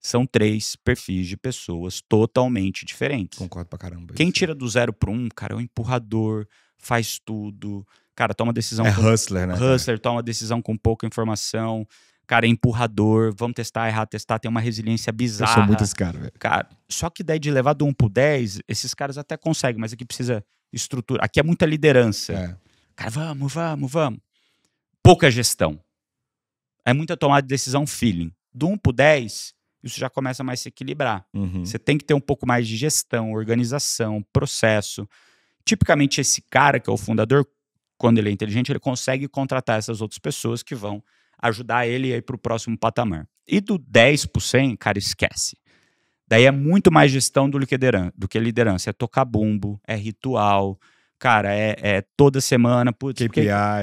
São três perfis de pessoas totalmente diferentes. Concordo pra caramba. Quem tira do zero para um, cara, é um empurrador, faz tudo. Cara, toma decisão. É com... hustler, né? Hustler, toma decisão com pouca informação cara é empurrador, vamos testar, errar, testar, tem uma resiliência bizarra. Eu sou muito esse cara, velho. Cara, só que daí de levar do 1 pro 10, esses caras até conseguem, mas aqui precisa estrutura. Aqui é muita liderança. É. Cara, vamos, vamos, vamos. Pouca gestão. É muita tomada de decisão feeling. Do 1 pro 10, isso já começa a mais se equilibrar. Uhum. Você tem que ter um pouco mais de gestão, organização, processo. Tipicamente, esse cara que é o fundador, quando ele é inteligente, ele consegue contratar essas outras pessoas que vão ajudar ele a ir para o próximo patamar. E do 10 por 100, cara, esquece. Daí é muito mais gestão do que, do que liderança. É tocar bumbo, é ritual, cara, é, é toda semana. Putz, KPI.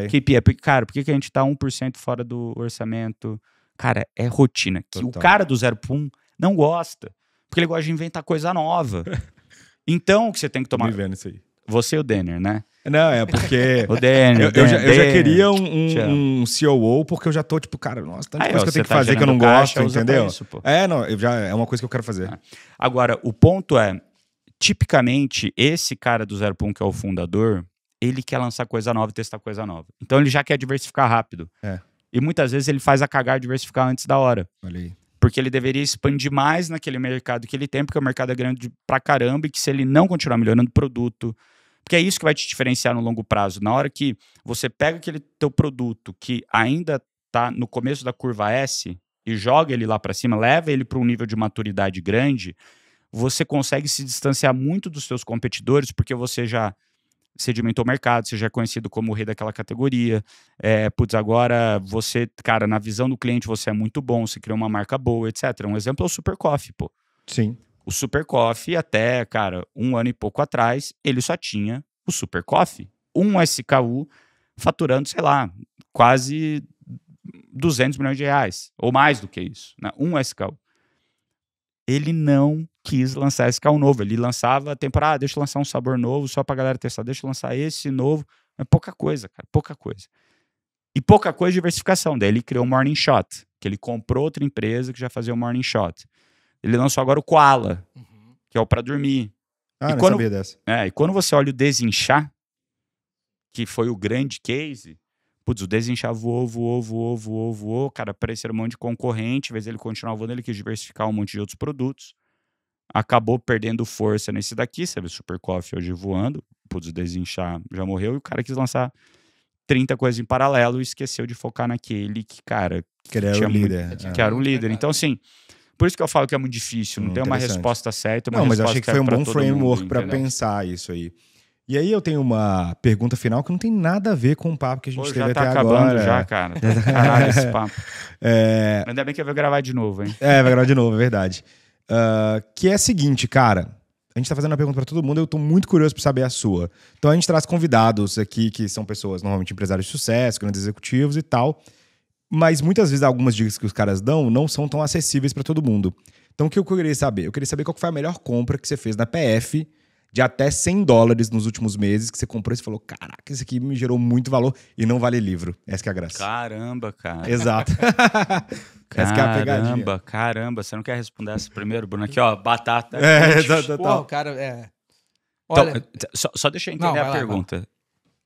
Porque, KPI. É cara, por que a gente tá 1% fora do orçamento? Cara, é rotina. Que Total. o cara do 0 para 1 não gosta. Porque ele gosta de inventar coisa nova. então, o que você tem que tomar. Tô vendo isso aí você e o Denner, né? Não, é porque. o Denner. Eu, eu, já, eu já queria um, um, um COO, porque eu já tô, tipo, cara, nossa, tanta coisa que eu tenho tá que fazer que eu não caixa, gosto, entendeu? Isso, é, não, eu já, é uma coisa que eu quero fazer. Ah. Agora, o ponto é: tipicamente, esse cara do Zero Pum, que é o fundador, ele quer lançar coisa nova e testar coisa nova. Então ele já quer diversificar rápido. É. E muitas vezes ele faz a cagar diversificar antes da hora. Olha aí porque ele deveria expandir mais naquele mercado que ele tem, porque o mercado é grande pra caramba e que se ele não continuar melhorando o produto, porque é isso que vai te diferenciar no longo prazo. Na hora que você pega aquele teu produto que ainda está no começo da curva S e joga ele lá para cima, leva ele para um nível de maturidade grande, você consegue se distanciar muito dos seus competidores porque você já sedimentou o mercado, você já é conhecido como o rei daquela categoria. É, putz, agora você, cara, na visão do cliente você é muito bom, você criou uma marca boa, etc. Um exemplo é o Super Coffee, pô. Sim. O Super Coffee, até, cara, um ano e pouco atrás, ele só tinha o Super Coffee, um SKU faturando, sei lá, quase 200 milhões de reais, ou mais do que isso, né? um SKU. Ele não quis lançar SKU novo, ele lançava a temporada, ah, deixa eu lançar um sabor novo só pra galera testar, deixa eu lançar esse novo, é pouca coisa, cara, pouca coisa. E pouca coisa de diversificação, daí ele criou o Morning Shot, que ele comprou outra empresa que já fazia o Morning Shot. Ele lançou agora o Koala, uhum. que é o para dormir. Ah, e quando, sabia dessa. É, e quando você olha o desinchar, que foi o grande case, putz, o desinchar voou, voou, voou, voou, voou, cara, apareceram um monte de concorrente, às vez ele continuar voando, ele quis diversificar um monte de outros produtos. Acabou perdendo força nesse daqui, sabe? O Super Coffee hoje voando, putz, o desinchar já morreu, e o cara quis lançar 30 coisas em paralelo e esqueceu de focar naquele que, cara, que, é. era um líder. Muito, que era um líder. Então, assim, por isso que eu falo que é muito difícil, não hum, tem uma resposta certa. Uma não, mas eu achei que foi um bom framework para pensar isso aí. E aí eu tenho uma pergunta final que não tem nada a ver com o papo que a gente Pô, teve tá até agora. Já tá acabando já, cara. Caralho esse papo. É... Ainda bem que eu vou gravar de novo, hein? É, vai gravar de novo, é verdade. Uh, que é o seguinte, cara. A gente tá fazendo uma pergunta para todo mundo, eu tô muito curioso para saber a sua. Então a gente traz convidados aqui que são pessoas normalmente empresários de sucesso, grandes executivos e tal. Mas muitas vezes algumas dicas que os caras dão não são tão acessíveis para todo mundo. Então o que eu queria saber? Eu queria saber qual foi a melhor compra que você fez na PF de até 100 dólares nos últimos meses que você comprou e você falou: caraca, isso aqui me gerou muito valor e não vale livro. Essa que é a graça. Caramba, cara. Exato. Essa caramba, é a pegadinha. Caramba, caramba. Você não quer responder essa primeiro, Bruno? Aqui, ó, batata. É, tá, tá, tá. Pô, cara, é. Então, Olha... Então, só, só deixa eu entender não, a lá, pergunta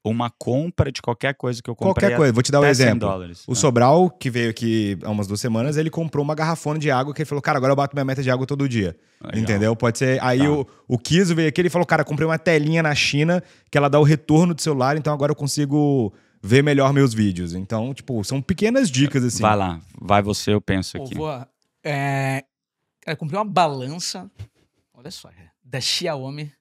uma compra de qualquer coisa que eu comprei. Qualquer coisa, vou te dar um exemplo. Dólares, o né? Sobral, que veio aqui há umas duas semanas, ele comprou uma garrafona de água que ele falou, cara, agora eu bato minha meta de água todo dia. Legal. Entendeu? Pode ser. Aí tá. o, o Kiso veio aqui, ele falou, cara, comprei uma telinha na China que ela dá o retorno do celular, então agora eu consigo ver melhor meus vídeos. Então, tipo, são pequenas dicas assim. Vai lá, vai você, eu penso aqui. Pô, vou, é... Cara, comprei uma balança, olha só, é, da Xiaomi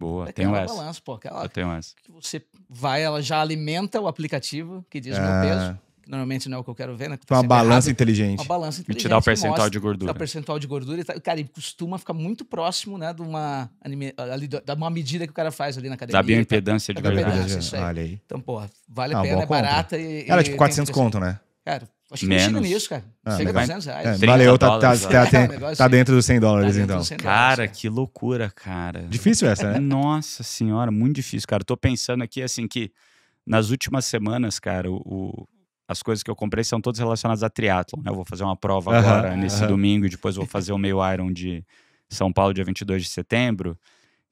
Boa, é tenho essa. Balanço, pô, aquela, eu tenho essa. Que você vai, ela já alimenta o aplicativo que diz é... meu ah. peso. Que normalmente não é o que eu quero ver, né? Que tá uma balança errado. inteligente. Uma balança inteligente. E te dá o percentual mostra, de gordura. Dá o percentual de gordura. Tá, e cara, e costuma ficar muito próximo, né? De uma, anime, ali, de uma medida que o cara faz ali na academia. Da bioimpedância tá, de gordura. Olha aí. Então, pô, vale a ah, pena, é compra. barata. E, ela é tipo 400 conto, né? Cara, acho que menos nisso, cara. Ah, Chega a 200 reais. É, valeu, tá, dólares, tá, né? tá, é, tá, dentro dos 100 dólares, tá então. 100 cara, que loucura, cara. Difícil essa, né? Nossa senhora, muito difícil, cara. Tô pensando aqui, assim, que nas últimas semanas, cara, o, o as coisas que eu comprei são todas relacionadas a triatlon, né? Eu vou fazer uma prova agora uh -huh, nesse uh -huh. domingo e depois vou fazer o meio Iron de São Paulo, dia 22 de setembro.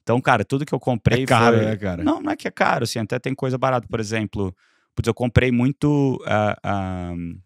Então, cara, tudo que eu comprei. É caro, foi... né, cara? Não, não é que é caro, assim, até tem coisa barata. Por exemplo, Putz, eu comprei muito. Uh,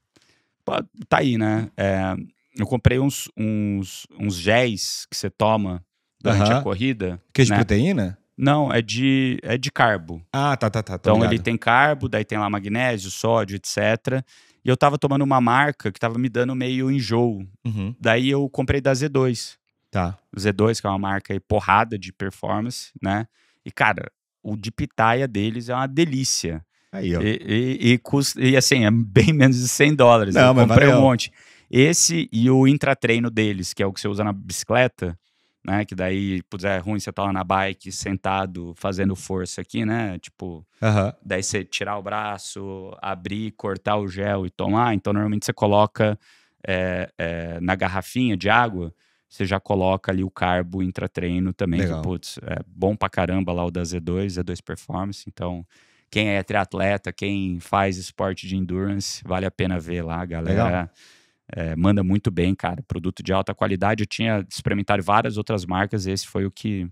uh, tá aí, né? Hum. É, eu comprei uns, uns, uns géis que você toma durante uhum. a corrida. Que é de né? proteína? Não, é de, é de carbo. Ah, tá, tá, tá. Então ele tem carbo, daí tem lá magnésio, sódio, etc. E eu tava tomando uma marca que tava me dando meio enjoo. Uhum. Daí eu comprei da Z2. Tá. Z2, que é uma marca aí porrada de performance, né? E, cara, o de pitaia é deles é uma delícia. Aí, ó. E, e, e, custa, e assim, é bem menos de 100 dólares. Não, eu mas comprei valeu. um monte. Esse e o intratreino deles, que é o que você usa na bicicleta, né? Que daí, putz, é ruim você tá lá na bike, sentado, fazendo força aqui, né? Tipo, uh -huh. daí você tirar o braço, abrir, cortar o gel e tomar. Então, normalmente você coloca é, é, na garrafinha de água, você já coloca ali o carbo intratreino também. Legal. Que, putz, é bom pra caramba lá o da Z2, Z2 Performance. Então, quem é triatleta, quem faz esporte de endurance, vale a pena ver lá, galera. É, manda muito bem, cara. Produto de alta qualidade. Eu tinha experimentado várias outras marcas, esse foi o que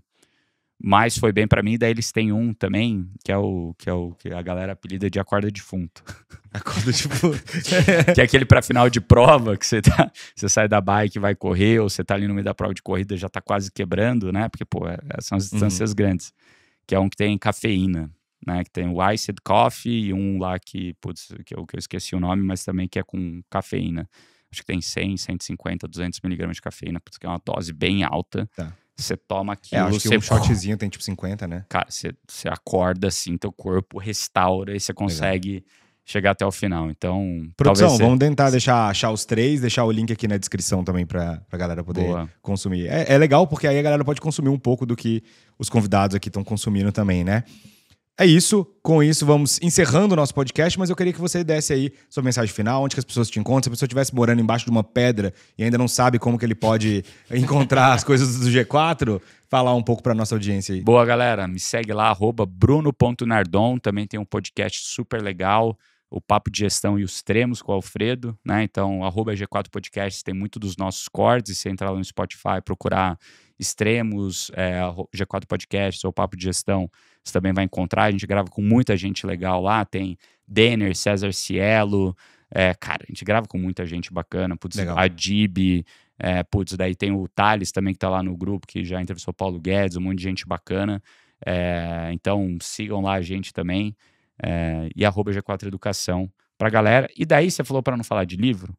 mais foi bem para mim. Daí eles têm um também, que é o que é o que a galera apelida de acorda defunto. Acorda defunto. que é aquele para final de prova que você tá, você sai da bike, vai correr ou você tá ali no meio da prova de corrida, já tá quase quebrando, né? Porque pô, é, são as uhum. distâncias uhum. grandes. Que é um que tem cafeína né? Que tem o Iced Coffee e um lá que, putz, que eu, que eu esqueci o nome, mas também que é com cafeína. Acho que tem 100, 150, 200 miligramas de cafeína, porque é uma dose bem alta. Tá. Você toma é, aquilo. É, acho que você... um shotzinho tem tipo 50, né? Cara, você, você acorda assim, teu corpo restaura e você consegue Legal. chegar até o final. Então. Produção, você... vamos tentar deixar achar os três, deixar o link aqui na descrição também pra, pra galera poder Boa. consumir. É, é legal porque aí a galera pode consumir um pouco do que os convidados aqui estão consumindo também, né? É isso, com isso vamos encerrando o nosso podcast, mas eu queria que você desse aí sua mensagem final, onde que as pessoas te encontram, se a pessoa estivesse morando embaixo de uma pedra e ainda não sabe como que ele pode encontrar as coisas do G4, falar um pouco para nossa audiência aí. Boa, galera, me segue lá, bruno.nardon, também tem um podcast super legal, o Papo de Gestão e os Tremos com o Alfredo, né? Então, G4 Podcast tem muito dos nossos cortes, se entrar lá no Spotify procurar extremos, é, G4 Podcast ou Papo de Gestão, você também vai encontrar. A gente grava com muita gente legal lá. Tem Denner, César Cielo. É, cara, a gente grava com muita gente bacana. Putz, legal. a É, putz, daí tem o Thales também que tá lá no grupo, que já entrevistou Paulo Guedes, um monte de gente bacana. É, então sigam lá a gente também. É, e arroba G4 Educação pra galera. E daí você falou para não falar de livro?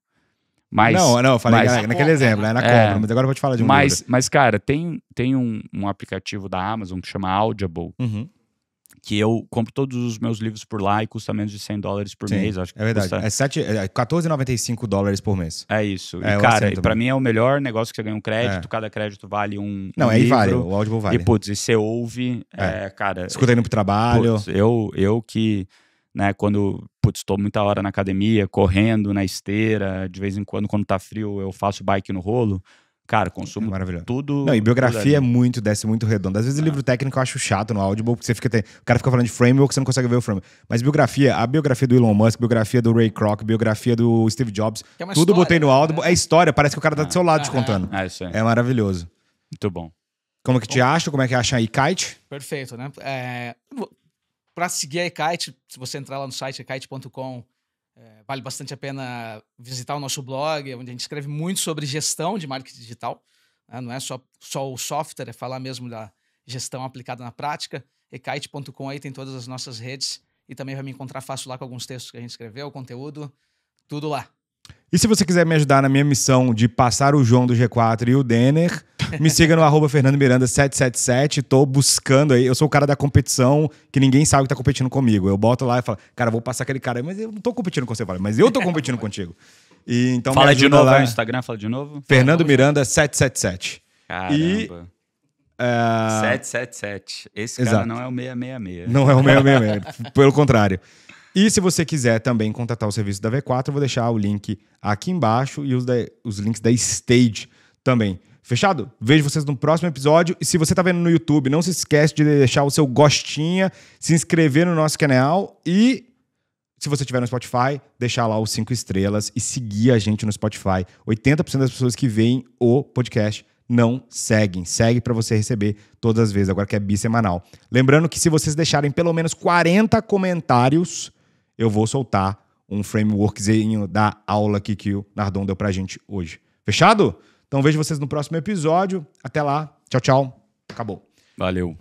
Mas, não, não, falei mas, na, naquele exemplo, né? Na é, compra, mas agora eu vou te falar de um mas, Mas, cara, tem, tem um, um, aplicativo da Amazon que chama Audible, uhum. que eu compro todos os meus livros por lá e custa menos de 100 dólares por Sim, mês. Acho que é verdade. Custa... É, é 14,95 dólares por mês. É isso. É, e, cara, e pra mim é o melhor negócio que você ganha um crédito, é. cada crédito vale um. Não, um aí livro, vale, o Audible vale. E, putz, e você ouve, é, é. cara. Escuta indo pro é, trabalho. Putz, eu, eu que né? Quando, putz, estou muita hora na academia, correndo, na esteira, de vez em quando, quando tá frio, eu faço bike no rolo. Cara, hum, consumo é tudo. Não, e biografia é muito, desce muito redondo. Às vezes ah. livro técnico eu acho chato no Audible, porque você fica. o cara fica falando de framework, você não consegue ver o framework. Mas biografia, a biografia do Elon Musk, biografia do Ray Kroc, biografia do Steve Jobs, é tudo história, botei no né? Audible. Né? É história, parece que o cara ah. do seu lado ah, te contando. É. é isso aí. É maravilhoso. Muito bom. Como é que te acha? Como é que acha aí, Kite? Perfeito, né? É, para seguir a Ekite, se você entrar lá no site ekite.com, é, vale bastante a pena visitar o nosso blog, onde a gente escreve muito sobre gestão de marketing digital. Né? Não é só, só o software, é falar mesmo da gestão aplicada na prática. Ekite.com aí tem todas as nossas redes e também vai me encontrar fácil lá com alguns textos que a gente escreveu, conteúdo, tudo lá. E se você quiser me ajudar na minha missão de passar o João do G4 e o Denner, me siga no @fernando_miranda 777. Tô buscando aí. Eu sou o cara da competição que ninguém sabe que tá competindo comigo. Eu boto lá e falo, cara, vou passar aquele cara. Mas eu não tô competindo com você, fala, mas eu tô competindo contigo. E, então fala de novo lá. no Instagram, fala de novo. Fernando Miranda 777. Caramba. E, uh... 777. Esse cara não é o 666. Não é o 666, pelo contrário. E se você quiser também contatar o serviço da V4, eu vou deixar o link aqui embaixo e os, da, os links da Stage também. Fechado? Vejo vocês no próximo episódio. E se você está vendo no YouTube, não se esquece de deixar o seu gostinha, se inscrever no nosso canal e, se você estiver no Spotify, deixar lá os cinco estrelas e seguir a gente no Spotify. 80% das pessoas que veem o podcast não seguem. Segue para você receber todas as vezes, agora que é bissemanal. Lembrando que se vocês deixarem pelo menos 40 comentários eu vou soltar um frameworkzinho da aula aqui que o Nardon deu pra gente hoje. Fechado? Então vejo vocês no próximo episódio. Até lá. Tchau, tchau. Acabou. Valeu.